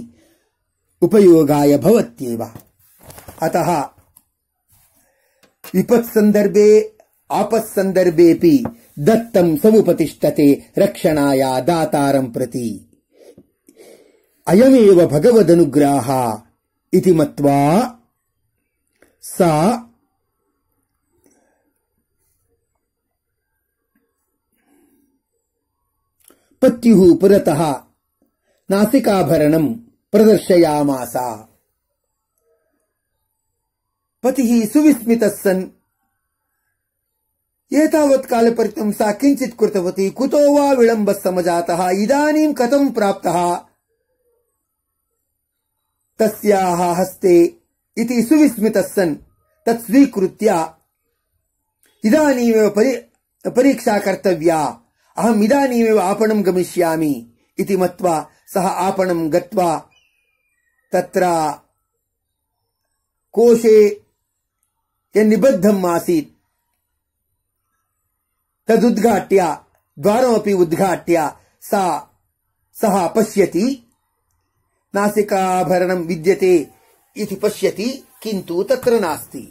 उपयोगाय भवत्येव अतः विपत्सन्दर्भे आपत्सन्दर्भेऽपि दत्तं समुपतिष्ठते रक्षणाया दातारं प्रति अयमेव भगवदनुग्राह इति मत्वा सा पत्युः पुरतः नासिकाभरणम् ಪ್ರದರ್ಶಯಾಮಾಸ ಪತಿ ಸುವಿಸ್ಮಿತ ಸನ್ ಏತಾವತ್ ಕಾಲ ಪರಿತಂ ಸಾ ಕಿಂಚಿತ್ ಕೃತವತಿ ಕುತೋ ವಾ ವಿಳಂಬ ಸಮಜಾತಃ ಇದಾನಿಂ ಕಥಂ ಪ್ರಾಪ್ತ ತಸ್ಯಾಹ ಹಸ್ತೆ ಇತಿ ಸುವಿಸ್ಮಿತಃ ಸನ್ ತತ್ ಸ್ವೀಕೃತ್ಯ ಇದಾನೀಮೇವ ಪರಿ ಪರೀಕ್ಷಾ ಕರ್ತವ್ಯ ಅಹಂ ಇದಾನೀಮೇವ ಆಪಣಂ ಗಮಿಷ್ಯಾಮಿ ಇತಿ ಮತ್ವಾ ಸಹ ಆಪಣಂ ಗತ್ವಾ तत्र कोशे निबद्धम आसी तदुद्घाट्य द्वारमपि उद्घाट्य सा सः पश्यति नासिकाभरणं विद्यते इति पश्यति किन्तु तत्र नास्ति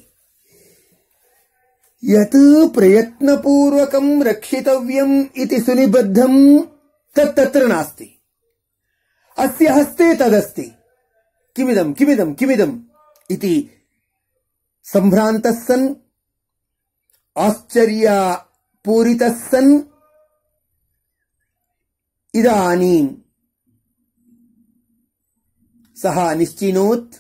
यत् प्रयत्नपूर्वकं रक्षितव्यम् इति सुनिबद्धं नास्ति अस्य हस्ते तदस्ति किमिदम किमिदम किमिदम इति संभ्रांत सन आश्चर्य पूरित सन इदानीम् सह निश्चिनोत्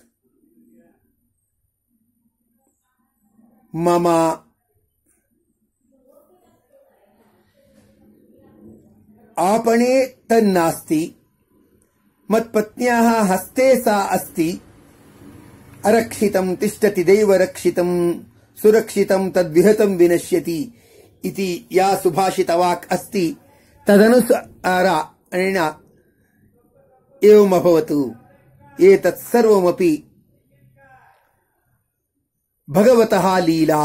मम आपणे तन्नास्ति ಮತ್ಪತ್ನ್ಯಾಹ ಹಸ್ತೆ ಸಾ ಅಸ್ತಿ ಅರಕ್ಷಿತಂ ತಿಷ್ಟತಿ ದೈವರಕ್ಷಿತಂ ಸುರಕ್ಷಿತಂ ತದ್ವಿಹತಂ ವಿನಶ್ಯತಿ ಇತಿ ಯಾ ಸುಭಾಷಿತವಾಕ್ ಅಸ್ತಿ ತದನುಸಾರೇಣ ಏವಮಭವತು ಏತತ್ಸರ್ವಮಪಿ ಭಗವತಃ ಲೀಲಾ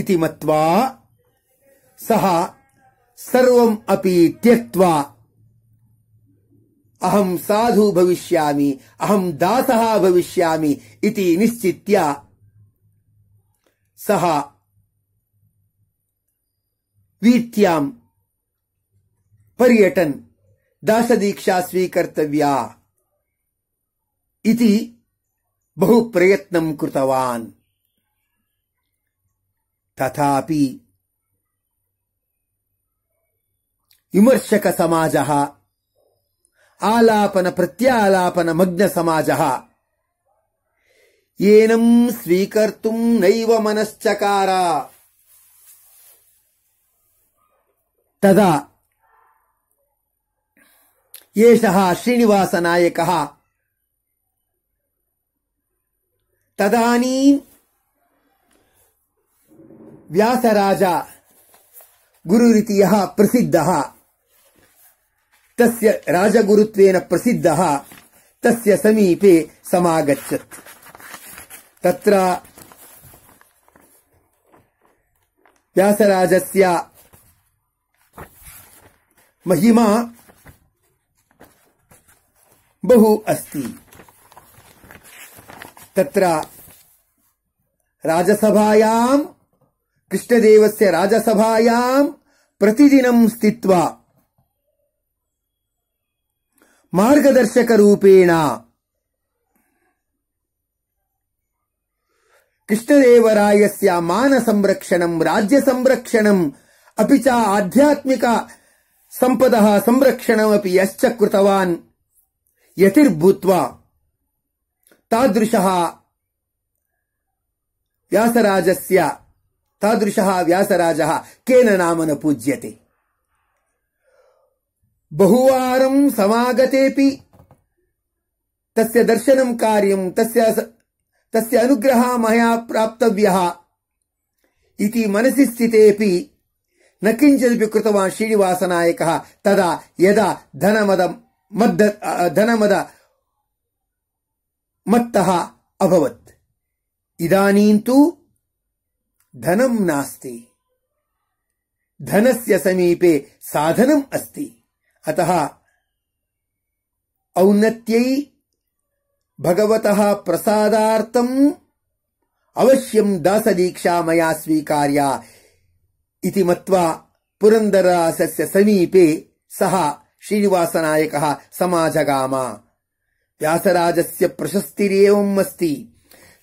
ಇತಿ ಮತ್ವಾ ಸಹ ಸರ್ವಂ ಅಪಿ ತ್ಯಕ್ತ್ವಾ अहम साधु भविष्यामि अहम दास भविष्यामि इति निश्चित्य सः वीथ्यां पर्यटन दासदीक्षा स्वीकर्तव्या इति बहु प्रयत्न तथा तथापि विमर्शकसमाजः ఆలాపన ప్రత్యాలాపన మగ్న సమాజ ఏనం స్వీకర్తుం నైవ మనశ్చకార తదా ఏష శ్రీనివాసనాయక తదనీ వ్యాసరాజ గురురితి ప్రసిద్ధ तस्य राजगुरुत्वेन प्रसिद्धः तस्य समीपे समागच्छत् तत्र व्यासराजस्य महिमा बहु अस्ति तत्र राजसभायां कृष्णदेवस्य राजसभायां प्रतिदिनं स्थित्वा मार्गदर्शकरूपेण कृष्णदेवरायस्य मानसंरक्षणम् राज्यसंरक्षणम् अपि च आध्यात्मिक सम्पदः संरक्षणमपि यश्च कृतवान् यतिर्भूत्वा तादृशः व्यासराजस्य तादृशः व्यासराजः केन नामन पूज्यते ಬಹುವಾರಂ ಸಮಾಗತೇಪಿ ತಸ್ಯ ದರ್ಶನಂ ಕಾರ್ಯಂ ತಸ್ಯ ತಸ್ಯ ಅನುಗ್ರಹ ಮಯಾ ಪ್ರಾಪ್ತವ್ಯ ಇತಿ ಮನಸಿ ಸ್ಥಿತೇಪಿ ನ ಕೃತವಾನ್ ಶ್ರೀನಿವಾಸ ನಾಯಕ ತದಾ ಯದಾ ಧನಮದ ಮದ್ದ ಧನಮದ ಮತ್ತಃ ಅಭವತ್ ಇದಾನೀಂತೂ ಧನಂ ನಾಸ್ತಿ ಧನಸ್ಯ ಸಮೀಪೆ ಸಾಧನಂ ಅಸ್ತಿ अतः औन्नत्यै भगवतः प्रसादार्थम् अवश्यम् दासदीक्षा मया स्वीकार्या इति मत्वा पुरन्दरासस्य समीपे सः श्रीनिवासनायकः समाजगाम व्यासराजस्य प्रशस्तिरेवम् अस्ति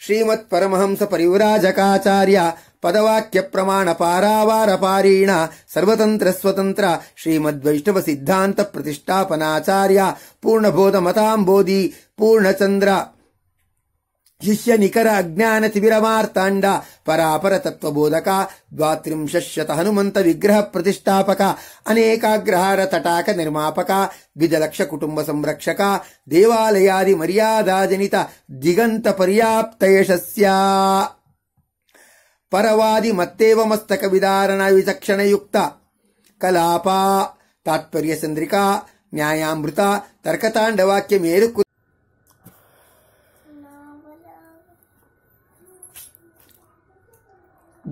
श्रीमत्परमहंस परिव्राजकाचार्य ಪದವಾಕ್ಯ ಪ್ರಮಾಣ ಪಾರಾವಾರ ಪಾರೀಣ ಸರ್ವತಂತ್ರ ಸ್ವತಂತ್ರ ವೈಷ್ಣವ ಸಿದ್ಧಾಂತ ಪ್ರತಿಷ್ಠಾಪನಾಚಾರ್ಯ ಪೂರ್ಣಬೋಧ ಮತಾಂಬೋಧಿ ಪೂರ್ಣಚಂದ್ರ ಶಿಷ್ಯ ನಿಖರ ಅಜ್ಞಾನ ತಿಬಿರಮಾರ್ತಾಂಡ ಪರಾಪರ ತತ್ವಬೋಧಕ ದ್ವಾತ್ರಿಂಶತ ಹನುಮಂತ ವಿಗ್ರಹ ಪ್ರತಿಷ್ಠಾಪಕ ಅನೇಕಾಗ್ರಹಾರ ತಟಾಕ ನಿರ್ಮಾಪಕ ದ್ವಿಜಲಕ್ಷ ಕುಟುಂಬ ಸಂರಕ್ಷಕ ದೇವಾಲಯಾದಿ ಮರ್ಯಾದಾಜನಿತ ದಿಗಂತ ಪರ್ಯಾಪ್ತ ಯಶಸ್ಯಾ ಪರವಾದಿ ಮತ್ತೇವ ಮಸ್ತಕ ವಿಧಾರಣ ವಿಚಕ್ಷಣಯುಕ್ತ ಕಲಾಪ ತಾತ್ಪರ್ಯ ಚಂದ್ರಿಕಾ ನ್ಯಾಯಾಮೃತ ತರ್ಕತಾಂಡವಾಕ್ಯ ಮೇಲು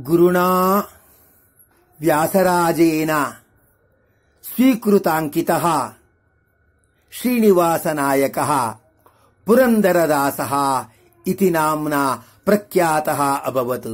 ಗುರುಣಾ ವ್ಯಾಸರಾಜೇನ ಸ್ವೀಕೃತಾಂಕಿತ ನಾಯಕ ಪುರಂದರದಾಸ ಇತಿ ನಾಮ್ನ ಪ್ರಖ್ಯಾತ ಅಭವತ್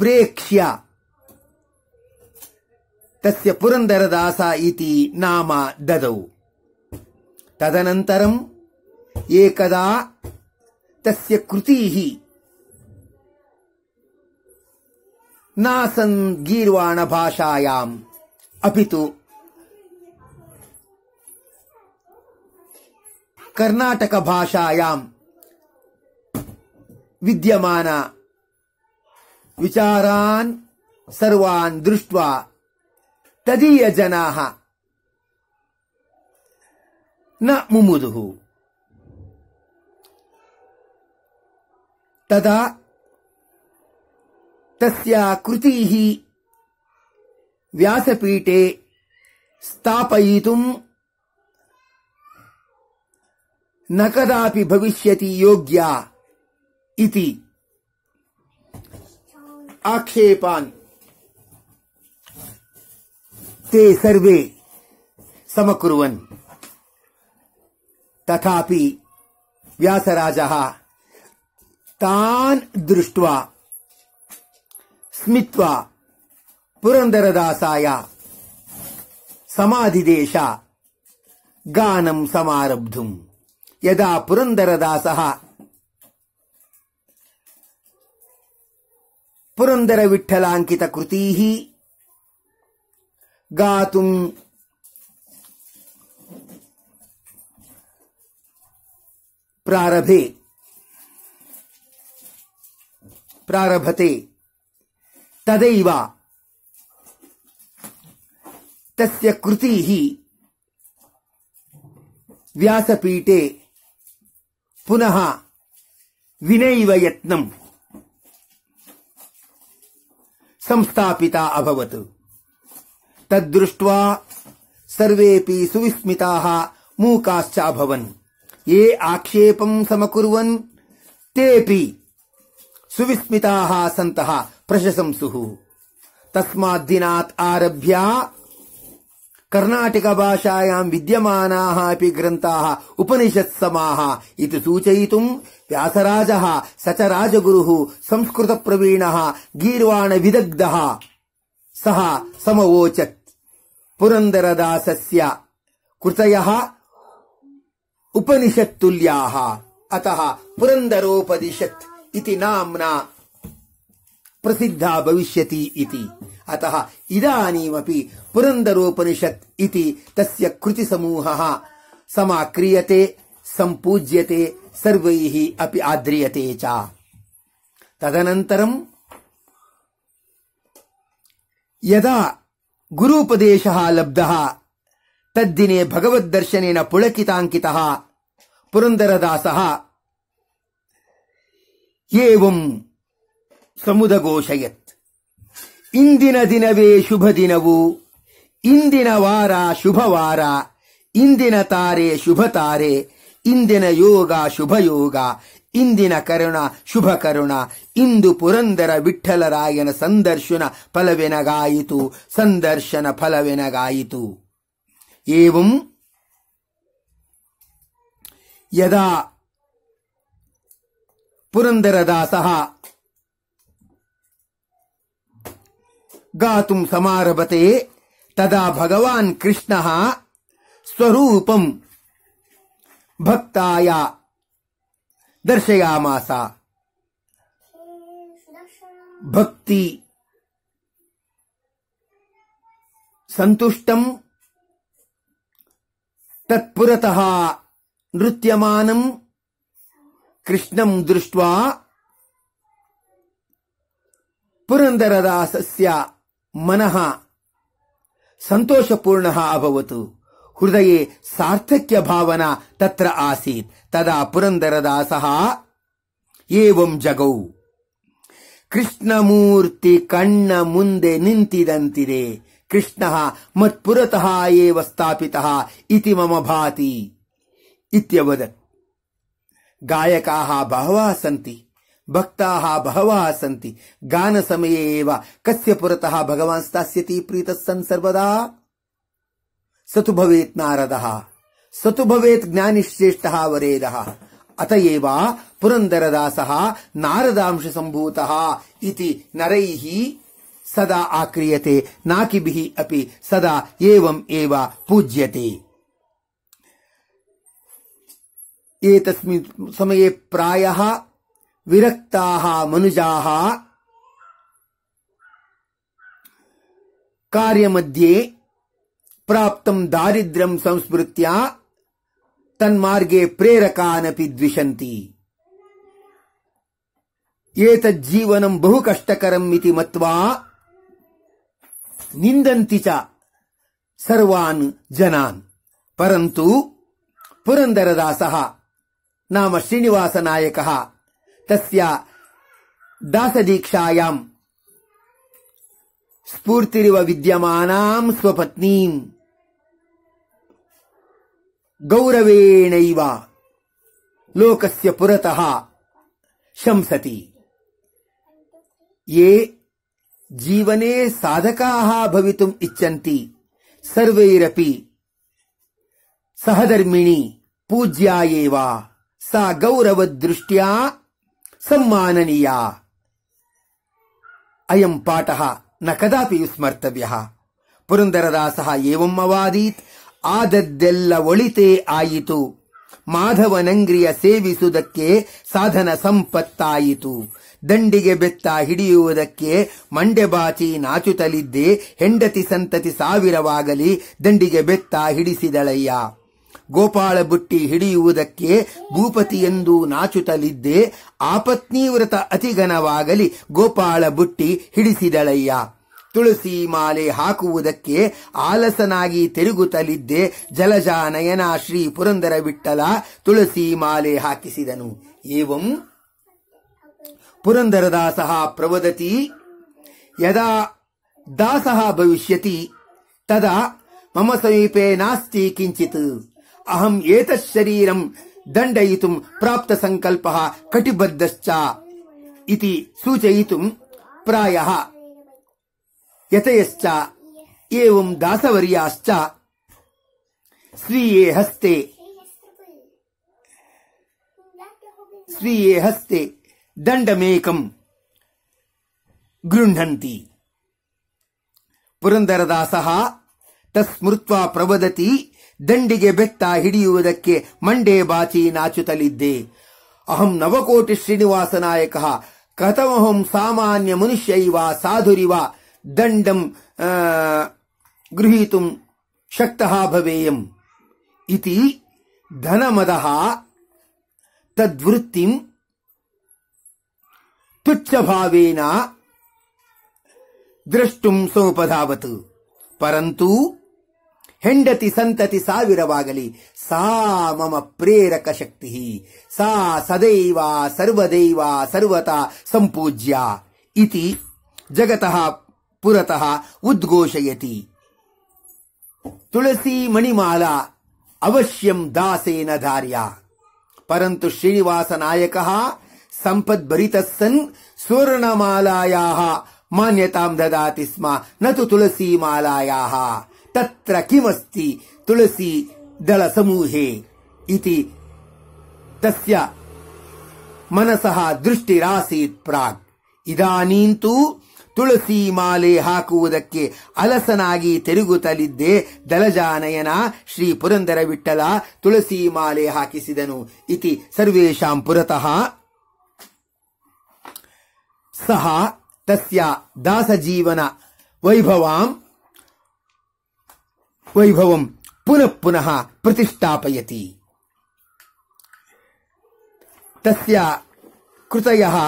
ಪ್ರೇಕ್ಷ್ಯ ತಸ್ಯ ಪುರಂದರದಾಸ ಇತಿ ನಾಮ ದದೌ ತದನಂತರಂ ಏಕದಾ ತಸ್ಯ ಕೃತೀಃ ನಾಸನ್ ಗೀರ್ವಾಣ ಭಾಷಾಯಾಂ ಅಪಿತು ಕರ್ನಾಟಕ ಭಾಷಾಯಾಂ ವಿದ್ಯಮಾನ विचारान् सर्वान् दृष्ट्वा तदीयजनाः न मुमुदुः तदा तस्या कृतिः व्यासपीठे स्थापयितुम् न कदापि भविष्यति योग्या इति आक्षेपान ते सर्वे समकुर्वन् तथापि व्यासराजः तान् दृष्ट्वा स्मित्वा पुरन्दरदासाय समाधिदेश गानं समारब्धुम् यदा पुरन्दरदासः पुरन्दरविठ्ठलाङ्कितकृतीः गातुम् प्रारभे प्रारभते तदैव तस्य कृतिः व्यासपीठे पुनः विनैव यत्नम् संस्थापिता अभवत् तद्दृष्ट्वा सर्वेऽपि सुविस्मिताः मूकाश्च अभवन् ये आक्षेपं समकुर्वन् तेऽपि सुविस्मिताः सन्तः प्रशशंसुः तस्माद्दिनात् आरभ्य कर्णाटकभाषायां विद्यमानाः अपि ग्रन्थाः उपनिषत्समाः इति सूचयितुं व्यासराजः स च राजगुरुः संस्कृतप्रवीणः गीर्वाणविदग्धः सः समवोचत् पुरन्दरदासस्य कृतयः उपनिषत् तुल्याः अतः पुरन्दरोपनिषत् इति नामना प्रसिद्धा भविष्यति इति अतः इदानीमपि पुरन्दरोपनिषत् इति तस्य कृतिसमूहः समाक्रियते सम्पूज्यते सर्वैः अपि आद्रियते च तदनन्तरम् यदा गुरूपदेशः लब्धः तद्दिने भगवद्दर्शनेन पुलकिताङ्कितः पुरन्दरदासः एवं समुदघोषयत् ಇಂದಿನ ದಿನವೇ ಶುಭ ದಿನವು ಇಂದಿನ ವಾರ ಇಂದಿನ ತಾರೆ ಇಂದಿನ ಯೋಗ ಶುಭಯೋಗ ಇಂದಿನ ಕರುಣ ಶುಭ ಕರುಣ ಇಂದು ಪುರಂದರ ವಿಠಲರಾಯನ ಸಂದರ್ಶನ ಫಲವೆನಗಾಯಿತು ಸಂದರ್ಶನ ಫಲವೆನಗಾಯಿತು ಏವಂ ಯದಾ ಪುರಂದರದಾಸಃ ಗಾತು ಸಮಾರಭತೆ ತದಾ ಭಗವಾನ್ ಕೃಷ್ಣಃ ಸ್ವರೂಪಂ భక్తాయ దర్శయామాస భక్తి సంతుష్టం తత్పురత నృత్యమానం కృష్ణం దృష్ట్వా పురందరదాసస్య మన సంతోషపూర్ణ అభవతు ಹೃದಯ ಸಾರ್ಥಕ್ಯ ಭಾವನ ತತ್ರ ಆಸೀತ್ ತದಾ ಪುರಂದರದಾಸಃ ಏವಂ ಜಗೌ ಕೃಷ್ಣಮೂರ್ತಿ ಕಣ್ಣ ಮುಂದೆ ನಿಂತಿದಂತಿದೆ ಕೃಷ್ಣ ಮತ್ಪುರತಃ ಏವ ಸ್ಥಾಪಿತ ಇತಿ ಮಮ ಭಾತಿ ಇತ್ಯವದತ್ ಗಾಯಕಾಹ ಬಹವ ಸಂತಿ ಭಕ್ತಾಹ ಬಹವ ಸಂತಿ ಗಾನ ಸಮಯೇ ಕಸ್ಯ ಪುರತಃ ಭಗವಾನ್ ಸ್ಥಾಸ್ಯತಿ ಪ್ರೀತಸ್ಸನ್ ಸರ್ವದಾ सतु भवेत् नारदः सतु भवेत् ज्ञानिश्रेष्ठः वरेदः अत एव पुरन्दरदासः नारदांशसम्भूतः इति नरैः सदा आक्रियते नाकिभिः अपि सदा एवम् एव पूज्यते एतस्मिन् समये प्रायः विरक्ताः मनुजाः कार्यमध्ये प्राप्तं दारिद्र्यं संस्मृत्या तन्मार्गे प्रेरकानपि द्विषन्ति एतज्जीवनं बहु कष्टकरम् इति मत्वा निन्दन्ति च सर्वान् जनान् परन्तु पुरन्दरदासः नाम श्रीनिवासनायकः तस्य दासदीक्षायाम् स्फूर्तिरिव विद्यमानां स्वपत्नीम् गौरवेणैव लोकस्य पुरतः शंसति ये जीवने साधकाः भवितुम् इच्छन्ति सर्वैरपि सहधर्मिणी पूज्या एव सा गौरवदृष्ट्या सम्माननीया अयम् पाठः न कदापि विस्मर्तव्यः पुरन्दरदासः एवम् अवादीत् ಆದದ್ದೆಲ್ಲ ಒಳಿತೇ ಆಯಿತು ಮಾಧವನಂಗ್ರಿಯ ಸೇವಿಸುವುದಕ್ಕೆ ಸಾಧನ ಸಂಪತ್ತಾಯಿತು ದಂಡಿಗೆ ಬೆತ್ತ ಹಿಡಿಯುವುದಕ್ಕೆ ಮಂಡೆಬಾಚಿ ನಾಚುತ್ತಲಿದ್ದೆ ಹೆಂಡತಿ ಸಂತತಿ ಸಾವಿರವಾಗಲಿ ದಂಡಿಗೆ ಬೆತ್ತ ಹಿಡಿಸಿದಳಯ್ಯ ಗೋಪಾಳ ಬುಟ್ಟಿ ಹಿಡಿಯುವುದಕ್ಕೆ ಭೂಪತಿಯೆಂದು ನಾಚುತ್ತಲಿದ್ದೇ ಆಪತ್ನೀವ್ರತ ಅತಿಗನವಾಗಲಿ ಗೋಪಾಳ ಬುಟ್ಟಿ ಹಿಡಿಸಿದಳಯ್ಯ ತುಳಸಿ ಮಾಲೆ ಹಾಕುವುದಕ್ಕೆ ಆಲಸನಾಗಿ ತಿರುಗುತ್ತಲಿದ್ದೆ ಜಲಜಾನಯನ ನಯನ ಶ್ರೀ ಪುರಂದರ ವಿಠಲ ತುಳಸಿ ಮಾಲೆ ಹಾಕಿಸಿದನು ಏವಂ ಪುರಂದರದಾಸಃ ಪ್ರವದತಿ ಯದಾ ದಾಸಃ ಭವಿಷ್ಯತಿ ತದಾ ಮಮ ಸಮೀಪೆ ನಾಸ್ತಿ ಕಿಂಚಿತ್ ಅಹಂ ಏತ ಶರೀರಂ ದಂಡಯಿತು ಪ್ರಾಪ್ತ ಸಂಕಲ್ಪ ಕಟಿಬದ್ಧಶ್ಚ ಇತಿ ಸೂಚಯಿತು ಪ್ರಾಯ ಯಥಯಶ್ಚ ಏವಂ ದಾಸವರ್ಯಾಶ್ಚ ಶ್ರೀಯೇ ಹಸ್ತೆ ಶ್ರೀಯೇ ಹಸ್ತೆ ದಂಡಮೇಕಂ ಗೃಹಂತಿ ಪುರಂದರದಾಸ ತಸ್ಮೃತ್ವ ಪ್ರವದತಿ ದಂಡಿಗೆ ಬೆತ್ತ ಹಿಡಿಯುವುದಕ್ಕೆ ಮಂಡೆ ಬಾಚಿ ನಾಚುತ್ತಲಿದ್ದೆ ಅಹಂ ನವಕೋಟಿ ಶ್ರೀನಿವಾಸ ನಾಯಕ ಕಥಮಹಂ ಸಾಮಾನ್ಯ ಮನುಷ್ಯ ಇವ ಸಾಧುರಿವ ದಂಡಂ ಗೃಹೀತು ಶಕ್ತಃ ಭವೇಯಂ ಇತಿ ಧನಮದಃ ತದ್ವೃತ್ತಿಂ ತುಚ್ಛಭಾವೇನ ದ್ರಷ್ಟುಂ ಸೋಪಧಾವತ್ ಪರಂತು ಹೆಂಡತಿ ಸಂತತಿ ಸಾವಿರವಾಗಲಿ ಸಾ ಮಮ ಪ್ರೇರಕ ಶಕ್ತಿ ಸಾ ಸದೈವ ಸರ್ವದೈವ ಸರ್ವತಾ ಸಂಪೂಜ್ಯ ಇತಿ ಜಗತಃ ಪುರತಃ ಉದ್ಘೋಷಯತಿ ತುಳಸಿ ಮಣಿಮಾಲ ಅವಶ್ಯಂ ದಾಸೇನ ಧಾರ್ಯ ಪರಂತು ಶ್ರೀನಿವಾಸ ನಾಯಕ ಸಂಪದ್ಭರಿತ ಸನ್ ಸುವರ್ಣಮಾಲಾಯಾ ಮಾನ್ಯತಾಂ ದದಾತಿ ಸ್ಮ ನತು ತುಳಸಿ ಮಾಲಾಯಾ ತತ್ರ ಕಿಮಸ್ತಿ ತುಳಸಿ ದಳ ಸಮೂಹೆ ಇತಿ ತಸ್ಯ ಮನಸಃ ದೃಷ್ಟಿರಾಸೀತ್ ಪ್ರಾಗ್ ಇದಾನೀಂತೂ ತುಳಸಿ ಮಾಲೆ ಹಾಕುವುದಕ್ಕೆ ಅಲಸನಾಗಿ ತಿರುಗುತ್ತಲಿದ್ದೆ ದಲಜಾನಯನ ಶ್ರೀ ಪುರಂದರ ವಿಠಲ ತುಳಸಿ ಮಾಲೆ ಹಾಕಿಸಿದನು ಇತಿ ಸರ್ವೇಷಾಂ ಪುರತಃ ಸಹ ತಸ್ಯ ಜೀವನ ವೈಭವಾಂ ವೈಭವಂ ಪುನಃ ಪುನಃ ಪ್ರತಿಷ್ಠಾಪಯತಿ ತಸ್ಯ ಕೃತಯಃ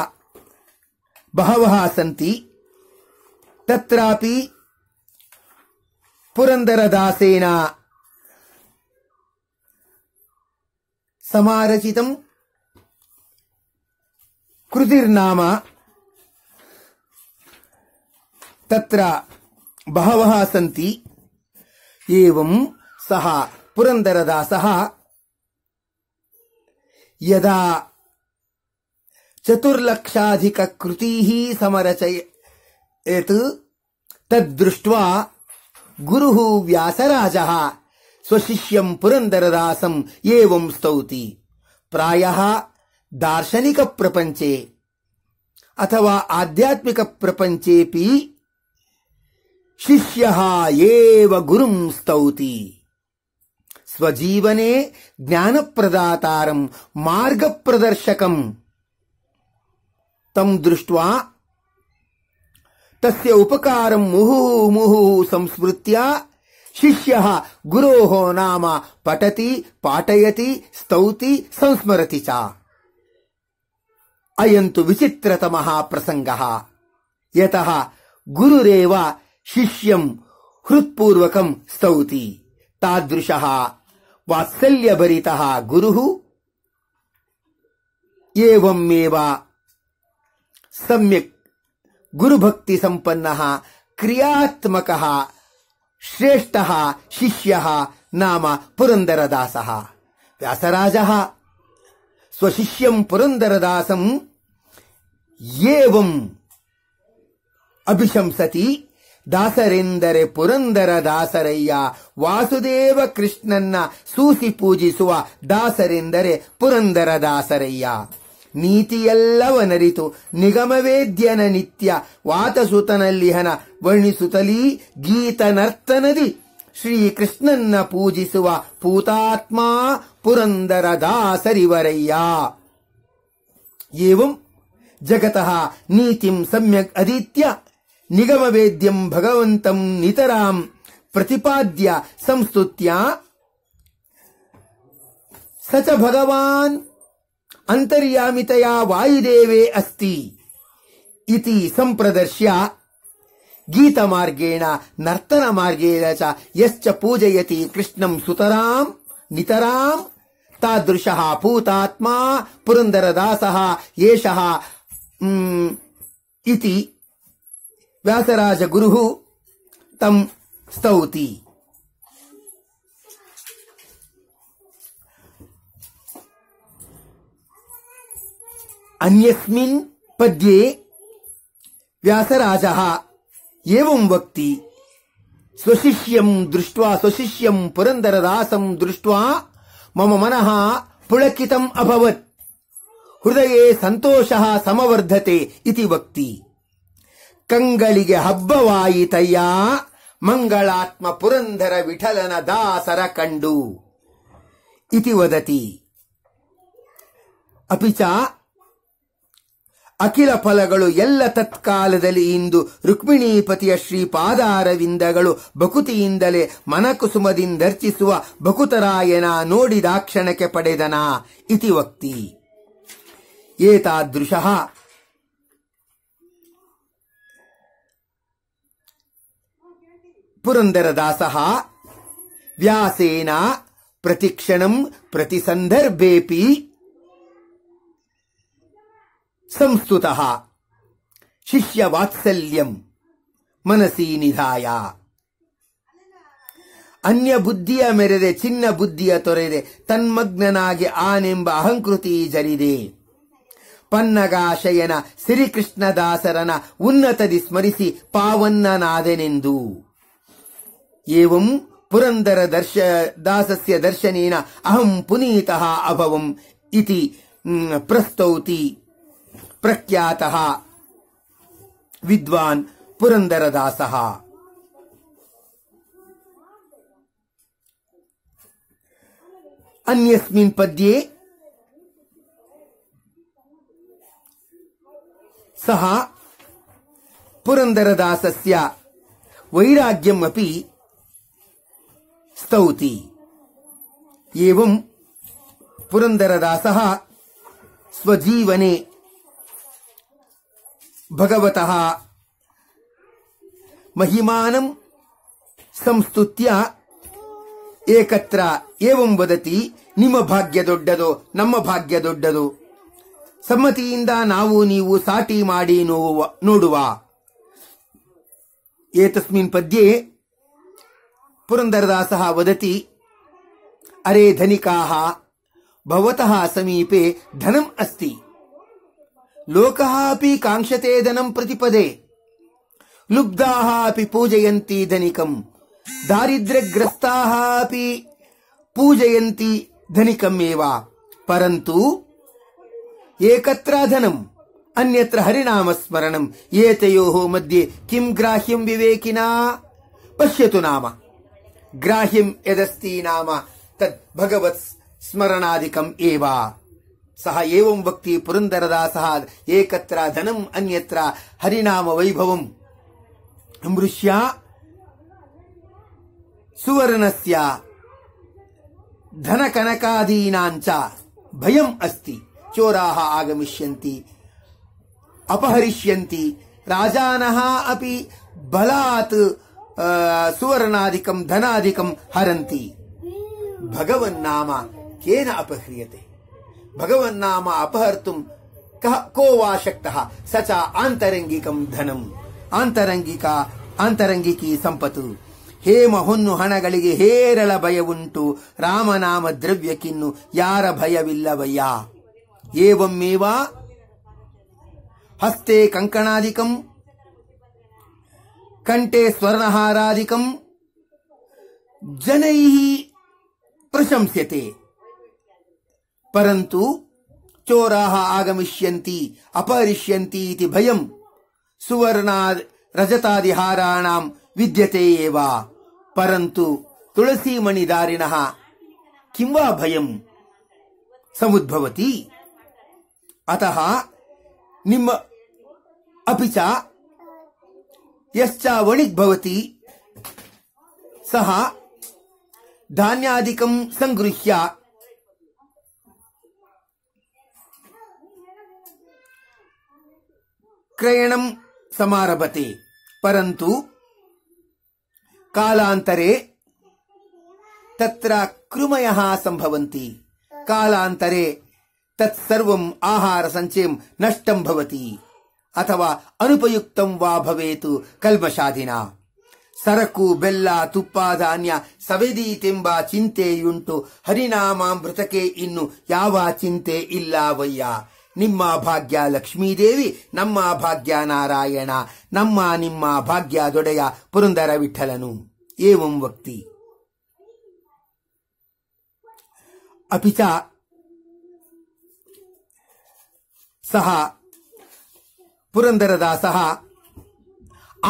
ಬಹವಃ ಸಂತಿ தத்ராபி புரந்தரதாசேன சமாரசிதம் कृतिर्नाम तत्र बहवः सन्ति एवं सः पुरन्दरदासः यदा चतुर्लक्षाधिककृतीः समरचय ఎత్ తద్దృష్ట్వా గురు వ్యాసరాజ స్వశిష్యం పురందరదాసం ఏం స్తౌతి ప్రాయ దార్శనిక ప్రపంచే అథవా ఆధ్యాత్మిక ప్రపంచేపి శిష్య ఏవ గురుం స్తౌతి స్వజీవనే జ్ఞానప్రదాతారం మార్గప్రదర్శకం తం దృష్ట్వా तस्य उपकारं मुहुः मुहुः संस्मृत्या शिष्यः गुरोः नाम पठति पाठयति स्तौति संस्मरति च अयं तु विचित्रतमः प्रसङ्गः यतः गुरुरेव शिष्यं हृत्पूर्वकं स्तौति तादृशः वात्सल्यभरितः गुरुः एवमेव सम्यक् गुरुभक्ति संपन्न क्रियात्मक श्रेष्ठ शिष्य नाम पुरंदरदास व्यासराज स्वशिष्यं पुरंदरदासं एवं ಅಭಿಶಂಸತಿ पुरंदर ಪುರಂದರ वासुदेव कृष्णन सूसी ಸೂಸಿ ಪೂಜಿಸುವ पुरंदर दासरय्या ನೀತಿಯೆಲ್ಲವನರಿತು ನಿಗಮವೇದ್ಯನ ನಿತ್ಯ ಹನ ವರ್ಣಿಸುತ್ತಲೀ ಗೀತನರ್ತನದಿ ಶ್ರೀಕೃಷ್ಣನ್ನ ಪೂಜಿಸುವ ಪೂತಾತ್ಮ ಪುರಂದರ ದಾಸರಿವರಯ್ಯ ಏವಂ ಜಗತಃ ನೀತಿಂ ಸಮ್ಯಕ್ ಅಧೀತ್ಯ ನಿಗಮವೇದ್ಯಂ ಭಗವಂತಂ ನಿತರಾಂ ಪ್ರತಿಪಾದ್ಯ ಸಂಸ್ತುತ್ಯ ಸಚ ಭಗವಾನ್ अन्तर्यामितया वायुदेवे अस्ति इति सम्प्रदर्श्य गीतमार्गेण नर्तनमार्गेण च यश्च पूजयति कृष्णं सुतरां नितरां तादृशः भूतात्मा पुरन्दरदासः एषः इति व्यासराजगुरुः तं स्तौति ಅನ್ಯಸ್ಮಿನ್ ಪದ್ಯೆ ವ್ಯಾಸರಾಜ ಏವಂ ವಕ್ತಿ ಸ್ವಶಿಷ್ಯಂ ದೃಷ್ಟ ಸ್ವಶಿಷ್ಯಂ ಪುರಂದರದಾಸಂ ದೃಷ್ಟ ಮಮ ಮನಃ ಪುಳಕಿತಂ ಅಭವತ್ ಹೃದಯ ಸಂತೋಷ ಸಮವರ್ಧತೆ ಇತಿ ವಕ್ತಿ ಕಂಗಳಿಗೆ ಹಬ್ಬವಾಯಿತಯ್ಯ ಮಂಗಳಾತ್ಮ ಪುರಂದರ ವಿಠಲನ ದಾಸರ ಕಂಡು ಇತಿ ವದತಿ ಅಪಿಚ ಅಖಿಲ ಫಲಗಳು ಎಲ್ಲ ತತ್ಕಾಲದಲ್ಲಿ ಇಂದು ರುಕ್ಮಿಣೀಪತಿಯ ಶ್ರೀಪಾದಾರವಿಂದಗಳು ಬಕುತಿಯಿಂದಲೇ ಮನಕುಸುಮದಿಂದರ್ಚಿಸುವ ಬಕುತರಾಯನ ನೋಡಿದಾಕ್ಷಣಕ್ಕೆ ಪಡೆದನ ಇತಿ ವಕ್ತಿ ಏತಾದೃಶಃ ಪುರಂದರದಾಸಃ ವ್ಯಾಸೇನ ಪ್ರತಿಕ್ಷಣಂ ಪ್ರತಿಸಂದರ್ಭೇಪಿ ಸಂಸ್ತುತ ಶಿಷ್ಯ ವಾತ್ಸಲ್ಯಂ ಮನಸಿ ನಿಧಾಯ ಅನ್ಯ ಬುದ್ಧಿಯ ಮೆರೆದೆ ಚಿನ್ನ ಬುದ್ಧಿಯ ತೊರೆದೆ ತನ್ಮಗ್ನಾಗಿ ಆನೆಂಬ ಅಹಂಕೃತಿ ಜರಿದೆ ಪನ್ನಗಾಶಯನ ಸಿರಿಕೃಷ್ಣದಾಸರನ ಉನ್ನತದಿ ಸ್ಮರಿಸಿ ಪಾವನ್ನನಾದೆನೆಂದು ಏವಂ ಪುರಂದರ ದರ್ಶ ದಾಸಸ್ಯ ದರ್ಶನೇನ ಅಹಂ ಪುನೀತಃ ಅಭವಂ ಇತಿ ಪ್ರಸ್ತೌತಿ प्रख्यातः विद्वान् पुरन्दरदासः अन्यस्मिन् पद्ये सः पुरन्दरदासस्य वैराग्यम् स्तौति एवं पुरन्दरदासः स्वजीवने ಭಗವತಃ ಮಹಿಮಾನಂ ಸಂಸ್ತುತ್ಯ ಏಕತ್ರ ಏವಂ ವದತಿ ನಿಮ್ಮ ಭಾಗ್ಯ ದೊಡ್ಡದು ನಮ್ಮ ಭಾಗ್ಯ ದೊಡ್ಡದು ಸಮ್ಮತಿಯಿಂದ ನಾವು ನೀವು ಸಾಟಿ ಮಾಡಿ ನೋವು ನೋಡುವ ಏತಸ್ಮಿನ್ ಪದ್ಯೆ ಪುರಂದರದಾಸ ವದತಿ ಅರೆ ಧನಿಕಾ ಭವತಃ ಸಮೀಪೆ ಧನಂ ಅಸ್ತಿ లోకహాపి కాంక్షతే ధనం ప్రతిపదే లుబ్ధాపి పూజయంతి ధనికం దారిద్ర్యగ్రస్తా అపి పూజయంతి ధనికమేవ పరంతు ఏకత్ర ధనం అన్యత్ర హరినామస్మరణం ఏతయో మధ్య కిం గ్రాహ్యం వివేకినా పశ్యతు నామ గ్రాహ్యం ఎదస్తి నామ తద్ భగవత్ స్మరణాదికం ఏవా ಸಹ ಏವಂ ಭಕ್ತಿ ಪುರಂದರದಾಸಃ ಏಕತ್ರ ಧನಂ ಅನ್ಯತ್ರ ಹರಿನಾಮ ವೈಭವಂ ಮೃಷ್ಯ ಸುವರ್ಣಸ್ಯ ಧನ ಕನಕಾದೀನಾಂಚ ಭಯಂ ಅಸ್ತಿ ಚೋರಾಹ ಆಗಮಿಷ್ಯಂತಿ ಅಪಹರಿಷ್ಯಂತಿ ರಾಜಾನಃ ಅಪಿ ಬಲಾತ್ ಸುವರ್ಣಾಧಿಕಂ ಧನಾಧಿಕಂ ಹರಂತಿ ಭಗವನ್ನಾಮ ಕೇನ ಅಪಹ್ರಿಯತೆ ಭಗವನ್ನಾಮ ಅಪಹರ್ತು ಕೋ ವಾ ಶಕ್ತ ಸಚ ಆಂತರಂಗಿಕಂ ಧನಂ ಆಂತರಂಗಿಕ ಆಂತರಂಗಿಕಿ ಸಂಪತ್ತು ಹೇಮ ಹೊನ್ನು ಹಣಗಳಿಗೆ ಹೇರಳ ಭಯ ಉಂಟು ರಾಮನಾಮ ದ್ರವ್ಯಕ್ಕಿನ್ನು ಯಾರ ಭಯವಿಲ್ಲವಯ್ಯ ಏವಮ್ಮೇವ ಹಸ್ತೆ ಕಂಕಣಾಧಿಕಂ ಕಂಠೆ ಸ್ವರ್ಣಹಾರಾಧಿಕಂ ಜನೈ ಪ್ರಶಂಸ್ಯತೆ परन्तु चोरः आगमिष्यन्ति अपरिष्यन्ति इति भयम् सुवर्णा रजत आदि विद्यते एव परन्तु तुळसी मणिदारिनः किं वा भयम् समुद्भवति अतः निम अपिचा यस्च अवृद्भवति सः धान्यादिकं संग्रुह्य क्रयणं समारभते परन्तु कालान्तरे तत्र कृमयः सम्भवन्ति कालान्तरे तत्सर्वम् आहारसञ्चयं नष्टं भवति ಅಥವಾ ಅನುಪಯುಕ್ತಂ ವಾ ಭವೇತು ಕಲ್ಮಶಾದಿನ ಸರಕು ಬೆಲ್ಲ ತುಪ್ಪ ಧಾನ್ಯ ಸವೆದೀತೆಂಬ ಚಿಂತೆಯುಂಟು ಹರಿನಾಮಾಮೃತಕ್ಕೆ ಇನ್ನು ಯಾವ ಚಿಂತೆ ಇಲ್ಲ ವಯ್ಯ ನಿಮ್ಮ ಭಾಗ್ಯ ಲಕ್ಷ್ಮೀದೇವಿ ನಮ್ಮ ಭಾಗ್ಯ ನಾರಾಯಣ ನಮ್ಮ ನಿಮ್ಮ ಭಾಗ್ಯ ದೊಡೆಯ ಪುರಂದರ ವಿಠಲನು ಏವಂ ವಕ್ತಿ ಅಪಿತ ಸಹ ಪುರಂದರದಾಸಃ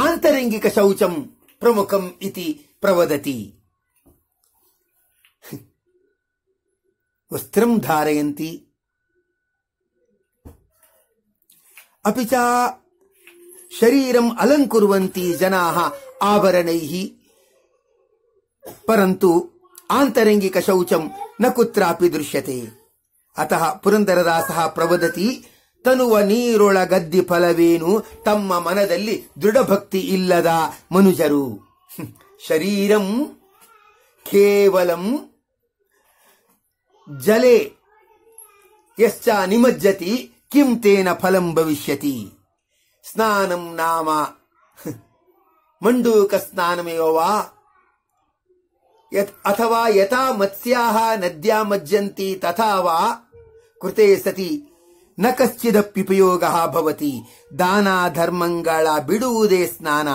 ಆಂತರಂಗಿಕ ಶೌಚಂ ಪ್ರಮುಖಂ ಇತಿ ಪ್ರವದತಿ ವಸ್ತ್ರಂ ಧಾರಯಂತಿ ಅಪಿಚ ಶರೀರಂ ಅಲಂಕುರುವಂತಿ ಜನಾ ಆಭರಣೈ ಪರಂತು ಆಂತರಂಗಿಕ ಶೌಚಂ ನ ಕುತ್ರಾಪಿ ದೃಶ್ಯತೆ ಅತಃ ಪುರಂದರದಾಸ ಪ್ರವದತಿ ತನುವ ಗದ್ದಿ ಫಲವೇನು ತಮ್ಮ ಮನದಲ್ಲಿ ದೃಢಭಕ್ತಿ ಇಲ್ಲದ ಮನುಜರು ಶರೀರಂ ಕೇವಲಂ ಜಲೆ ಯಶ್ಚ ನಿಮಜ್ಜತಿ ಕಿಂ ತೇನ ಫಲಂ ಭವಿಷ್ಯತಿ ಸ್ನಾನಂ ನಾಮ ಮಂಡೂಕ ಸ್ನಾನಮೇವ ಅಥವಾ ಯಥಾ ಮತ್ಸ್ಯಾಹ ನದ್ಯಾ ಮಜ್ಜಂತಿ ತಥಾವಾ ಕೃತೆ ಸತಿ ನ ಕಶ್ಚಿದಪ್ಯುಪಯೋಗ ಭವತಿ ದಾನ ಧರ್ಮಂಗಳ ಬಿಡುವುದೇ ಸ್ನಾನ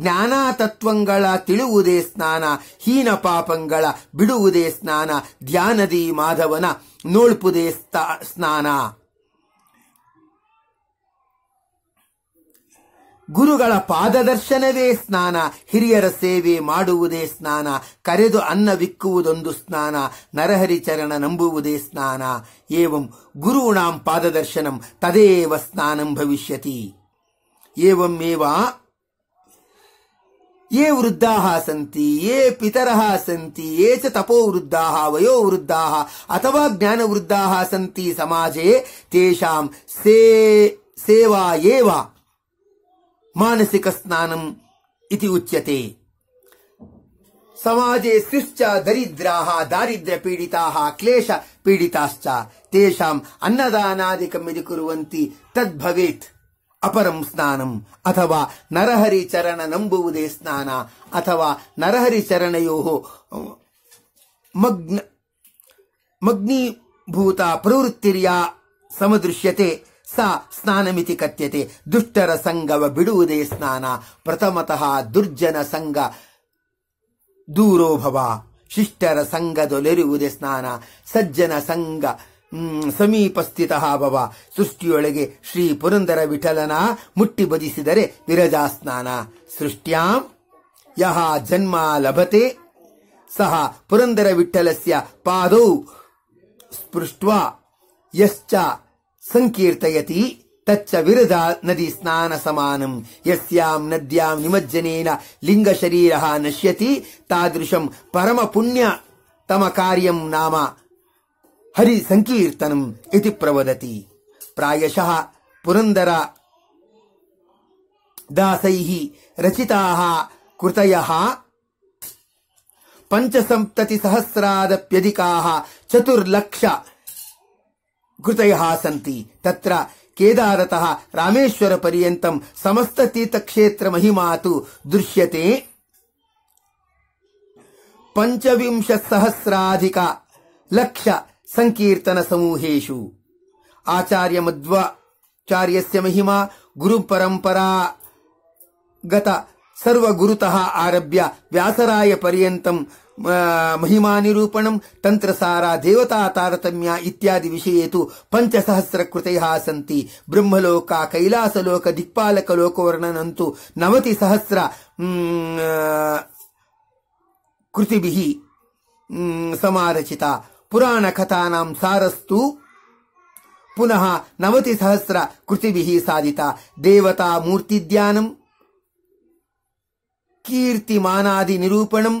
ಜ್ಞಾನ ತತ್ವಂಗಳ ತಿಳುವುದೇ ಸ್ನಾನ ಹೀನ ಪಾಪಂಗಳ ಬಿಡುವುದೇ ಸ್ನಾನ ಧ್ಯಾನದಿ ಮಾಧವನ ನೋಳ್ಪುದೇ ಸ್ನಾನ ಗುರುಗಳ ಪಾದದರ್ಶನವೇ ಸ್ನಾನ ಹಿರಿಯರ ಸೇವೆ ಮಾಡುವುದೇ ಸ್ನಾನ ಕರೆದು ಅನ್ನ ವಿಕ್ಕುವುದೊಂದು ಸ್ನಾನ ನರಹರಿ ಚರಣ ನಂಬುವುದೇ ಸ್ನಾನ ಏವಂ ಗುರುಣಾಂ ಪಾದದರ್ಶನಂ ತದೇವ ಸ್ನಾನಂ ಭವಿಷ್ಯತಿ ಏವಮೇವ ಯೇ ವೃದ್ಧಾಃ ಸಂತಿ ಯೇ ಪಿತರಃ ಸಂತಿ ಯೇ ಚ ತಪೋ ವೃದ್ಧಾ ವಯೋ ವೃದ್ಧಾ ಅಥವಾ ಜ್ಞಾನ ವೃದ್ಧಾ ಸಂತಿ ಸಮಾಜೆ ತೇಷಾಂ ಸೇ ಸೇವಾ ಏವ मानसिक स्नानम इति उच्यते समाजे स्विश्च दरिद्राः दारिद्र्यपीडिताः क्लेशपीडिताश्च तेषाम् अन्नदानादिकम् यदि कुर्वन्ति तद्भवेत् अपरं स्नानम् अथवा नरहरिचरण नम्बुवुदे स्नान अथवा नरहरिचरणयोः मग्न मग्नीभूता प्रवृत्तिर्या समदृश्यते ಸ ಸ್ನಾನಮಿತಿ ಕಥ್ಯತೆ ದುಷ್ಟರ ಸಂಗವ ಬಿಡುವುದೇ ಸ್ನಾನ ಪ್ರಥಮತಃ ದುರ್ಜನ ಸಂಘ ದೂರೋಭವ ಶಿಷ್ಟರ ಸಂಘದೊಲೆರುವುದೇ ಸ್ನಾನ ಸಜ್ಜನ ಸಂಘ ಸಮೀಪಸ್ಥಿತ ಭವ ಸೃಷ್ಟಿಯೊಳಗೆ ಶ್ರೀ ಪುರಂದರ ವಿಠಲನ ಮುಟ್ಟಿ ಬದಿಸಿದರೆ ವಿರಜಾ ಸ್ನಾನ ಸೃಷ್ಟ್ಯಾಂ ಯಹ ಜನ್ಮ ಲಭತೆ ಸಹ ಪುರಂದರ ವಿಠಲಸ್ಯ ಪಾದೌ ಸ್ಪೃಷ್ಟ್ವಾ ಯಶ್ಚ ಸಂಕೀರ್ತಯತಿ ತಚ್ಚ ವಿರುಧ ನದಿ ಸ್ನಾನ ಸಮಾನಂ ಯಸ್ಯಾಂ ನದ್ಯಾಂ ನಿಮಜ್ಜನೇನ ಲಿಂಗ ಶರೀರ ನಶ್ಯತಿ ತಾದೃಶಂ ಪರಮ ಪುಣ್ಯ ತಮ ಕಾರ್ಯಂ ನಾಮ ಹರಿ ಸಂಕೀರ್ತನಂ ಇತಿ ಪ್ರವದತಿ ಪ್ರಾಯಶಃ ಪುರಂದರ दासैः रचिताः कृतयः पञ्चसप्ततिसहस्रादप्यधिकाः चतुर्लक्ष ఘృతయः सन्ति तत्र केदारतः रामेश्वरपर्यन्तम् समस्ततीर्थक्षेत्रमहिमा तु दृश्यते पञ्चविंशत्सहस्राधिक लक्ष सङ्कीर्तनसमूहेषु आचार्यमध्वाचार्यस्य महिमा गुरुपरम्परा गत सर्वगुरुतः आरभ्य व्यासराय पर्यन्तम् महिमानिरूपणं तन्त्रसारा देवता तारतम्या इत्यादि विषये तु पञ्चसहस्रकृतयः सन्ति ब्रह्मलोका कैलासलोक दिक्पालकलोकवर्णनं तु नवतिसहस्र कृतिभिः समारचिता पुराणकथानां सारस्तु पुनः नवतिसहस्र कृतिभिः साधिता देवता मूर्तिध्यानं कीर्तिमानादिनिरूपणम्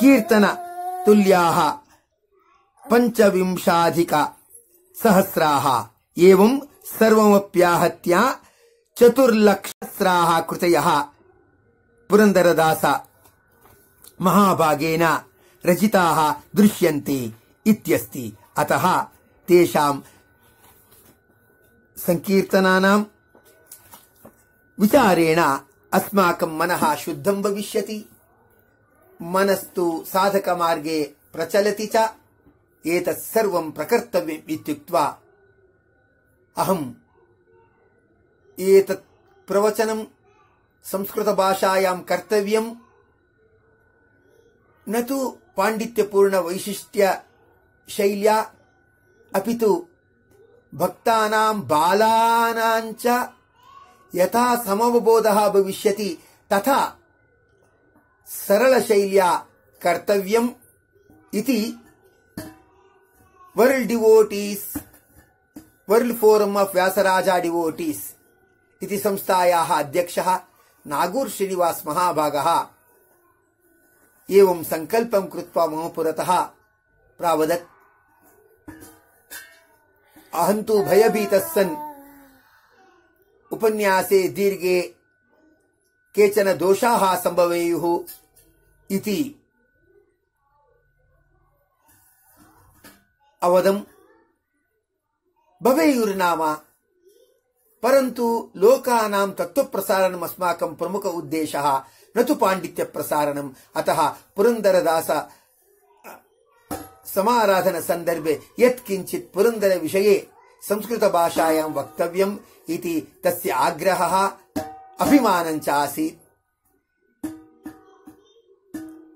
कीर्तन तुल्याः पञ्चविंशाधिक सहस्राः एवं सर्वमप्याहत्या चतुर्लक्षस्राः कृतयः पुरन्दरदास महाभागेन रचिताः दृश्यन्ते अतः तेषां विचारेण अस्माकं मनः शुद्धं भविष्यति मनस्तु साधकमार्गे प्रचलति च सर्वं प्रकर्तव्यम् इत्युक्त्वा अहम् एतत् प्रवचनं संस्कृतभाषायां कर्तव्यम् न तु पाण्डित्यपूर्णवैशिष्ट्यशैल्या अपि तु भक्तानाम् बालानाञ्च यथा समवबोधः भविष्यति तथा सरलशैल्या कर्तव्यम् इति world devotees world forum of Vyasaraja devotees इति संस्थायाः अध्यक्षः नागूर् श्रीनिवास महाभागः एवं सङ्कल्पं कृत्वा मम पुरतः प्रावदत् अहं तु भयभीतस्सन् उपन्यासे दीर्घे केचन दोषाः सम्भवेयुः ಇತಿ ಅವದಂ ಭವೇಯುರ್ನಾಮ ಪರಂತು ಲೋಕಾನಾಂ ಪ್ರಸಾರಣ ಅಸ್ಮಾಕಂ ಪ್ರಮುಖ ಉದ್ದೇಶ ನತು ಪಾಂಡಿತ್ಯ ಪ್ರಸಾರಣಂ ಅತಃ ಪುರಂದರದಾಸ ಸಮಾರಾಧನ ಸಂದರ್ಭೆ ಯತ್ಕಿಂಚಿತ್ ಪುರಂದರ ವಿಷಯ ಸಂಸ್ಕೃತ ಭಾಷಾಯಾಂ ವಕ್ತವ್ಯಂ ಇತಿ ತಸ್ಯ ಆಗ್ರಹ ಅಭಿಮಾನಂಚ ಆಸೀತ್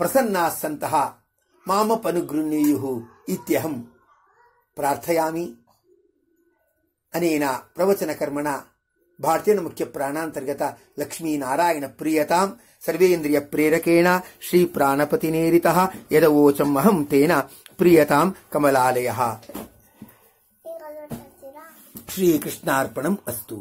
ప్రసన్నాసంత మామ పనుగృణీయు ఇత్యహం ప్రార్థయామి అనేన ప్రవచనకర్మణ భారతీయ ముఖ్య ప్రాణాంతర్గత లక్ష్మీనారాయణ ప్రియతాం సర్వేంద్రియ ప్రేరకేణ శ్రీ ప్రాణపతినేరిత యదవోచం అహం తేన ప్రియతాం కమలాలయ శ్రీకృష్ణార్పణం అస్తు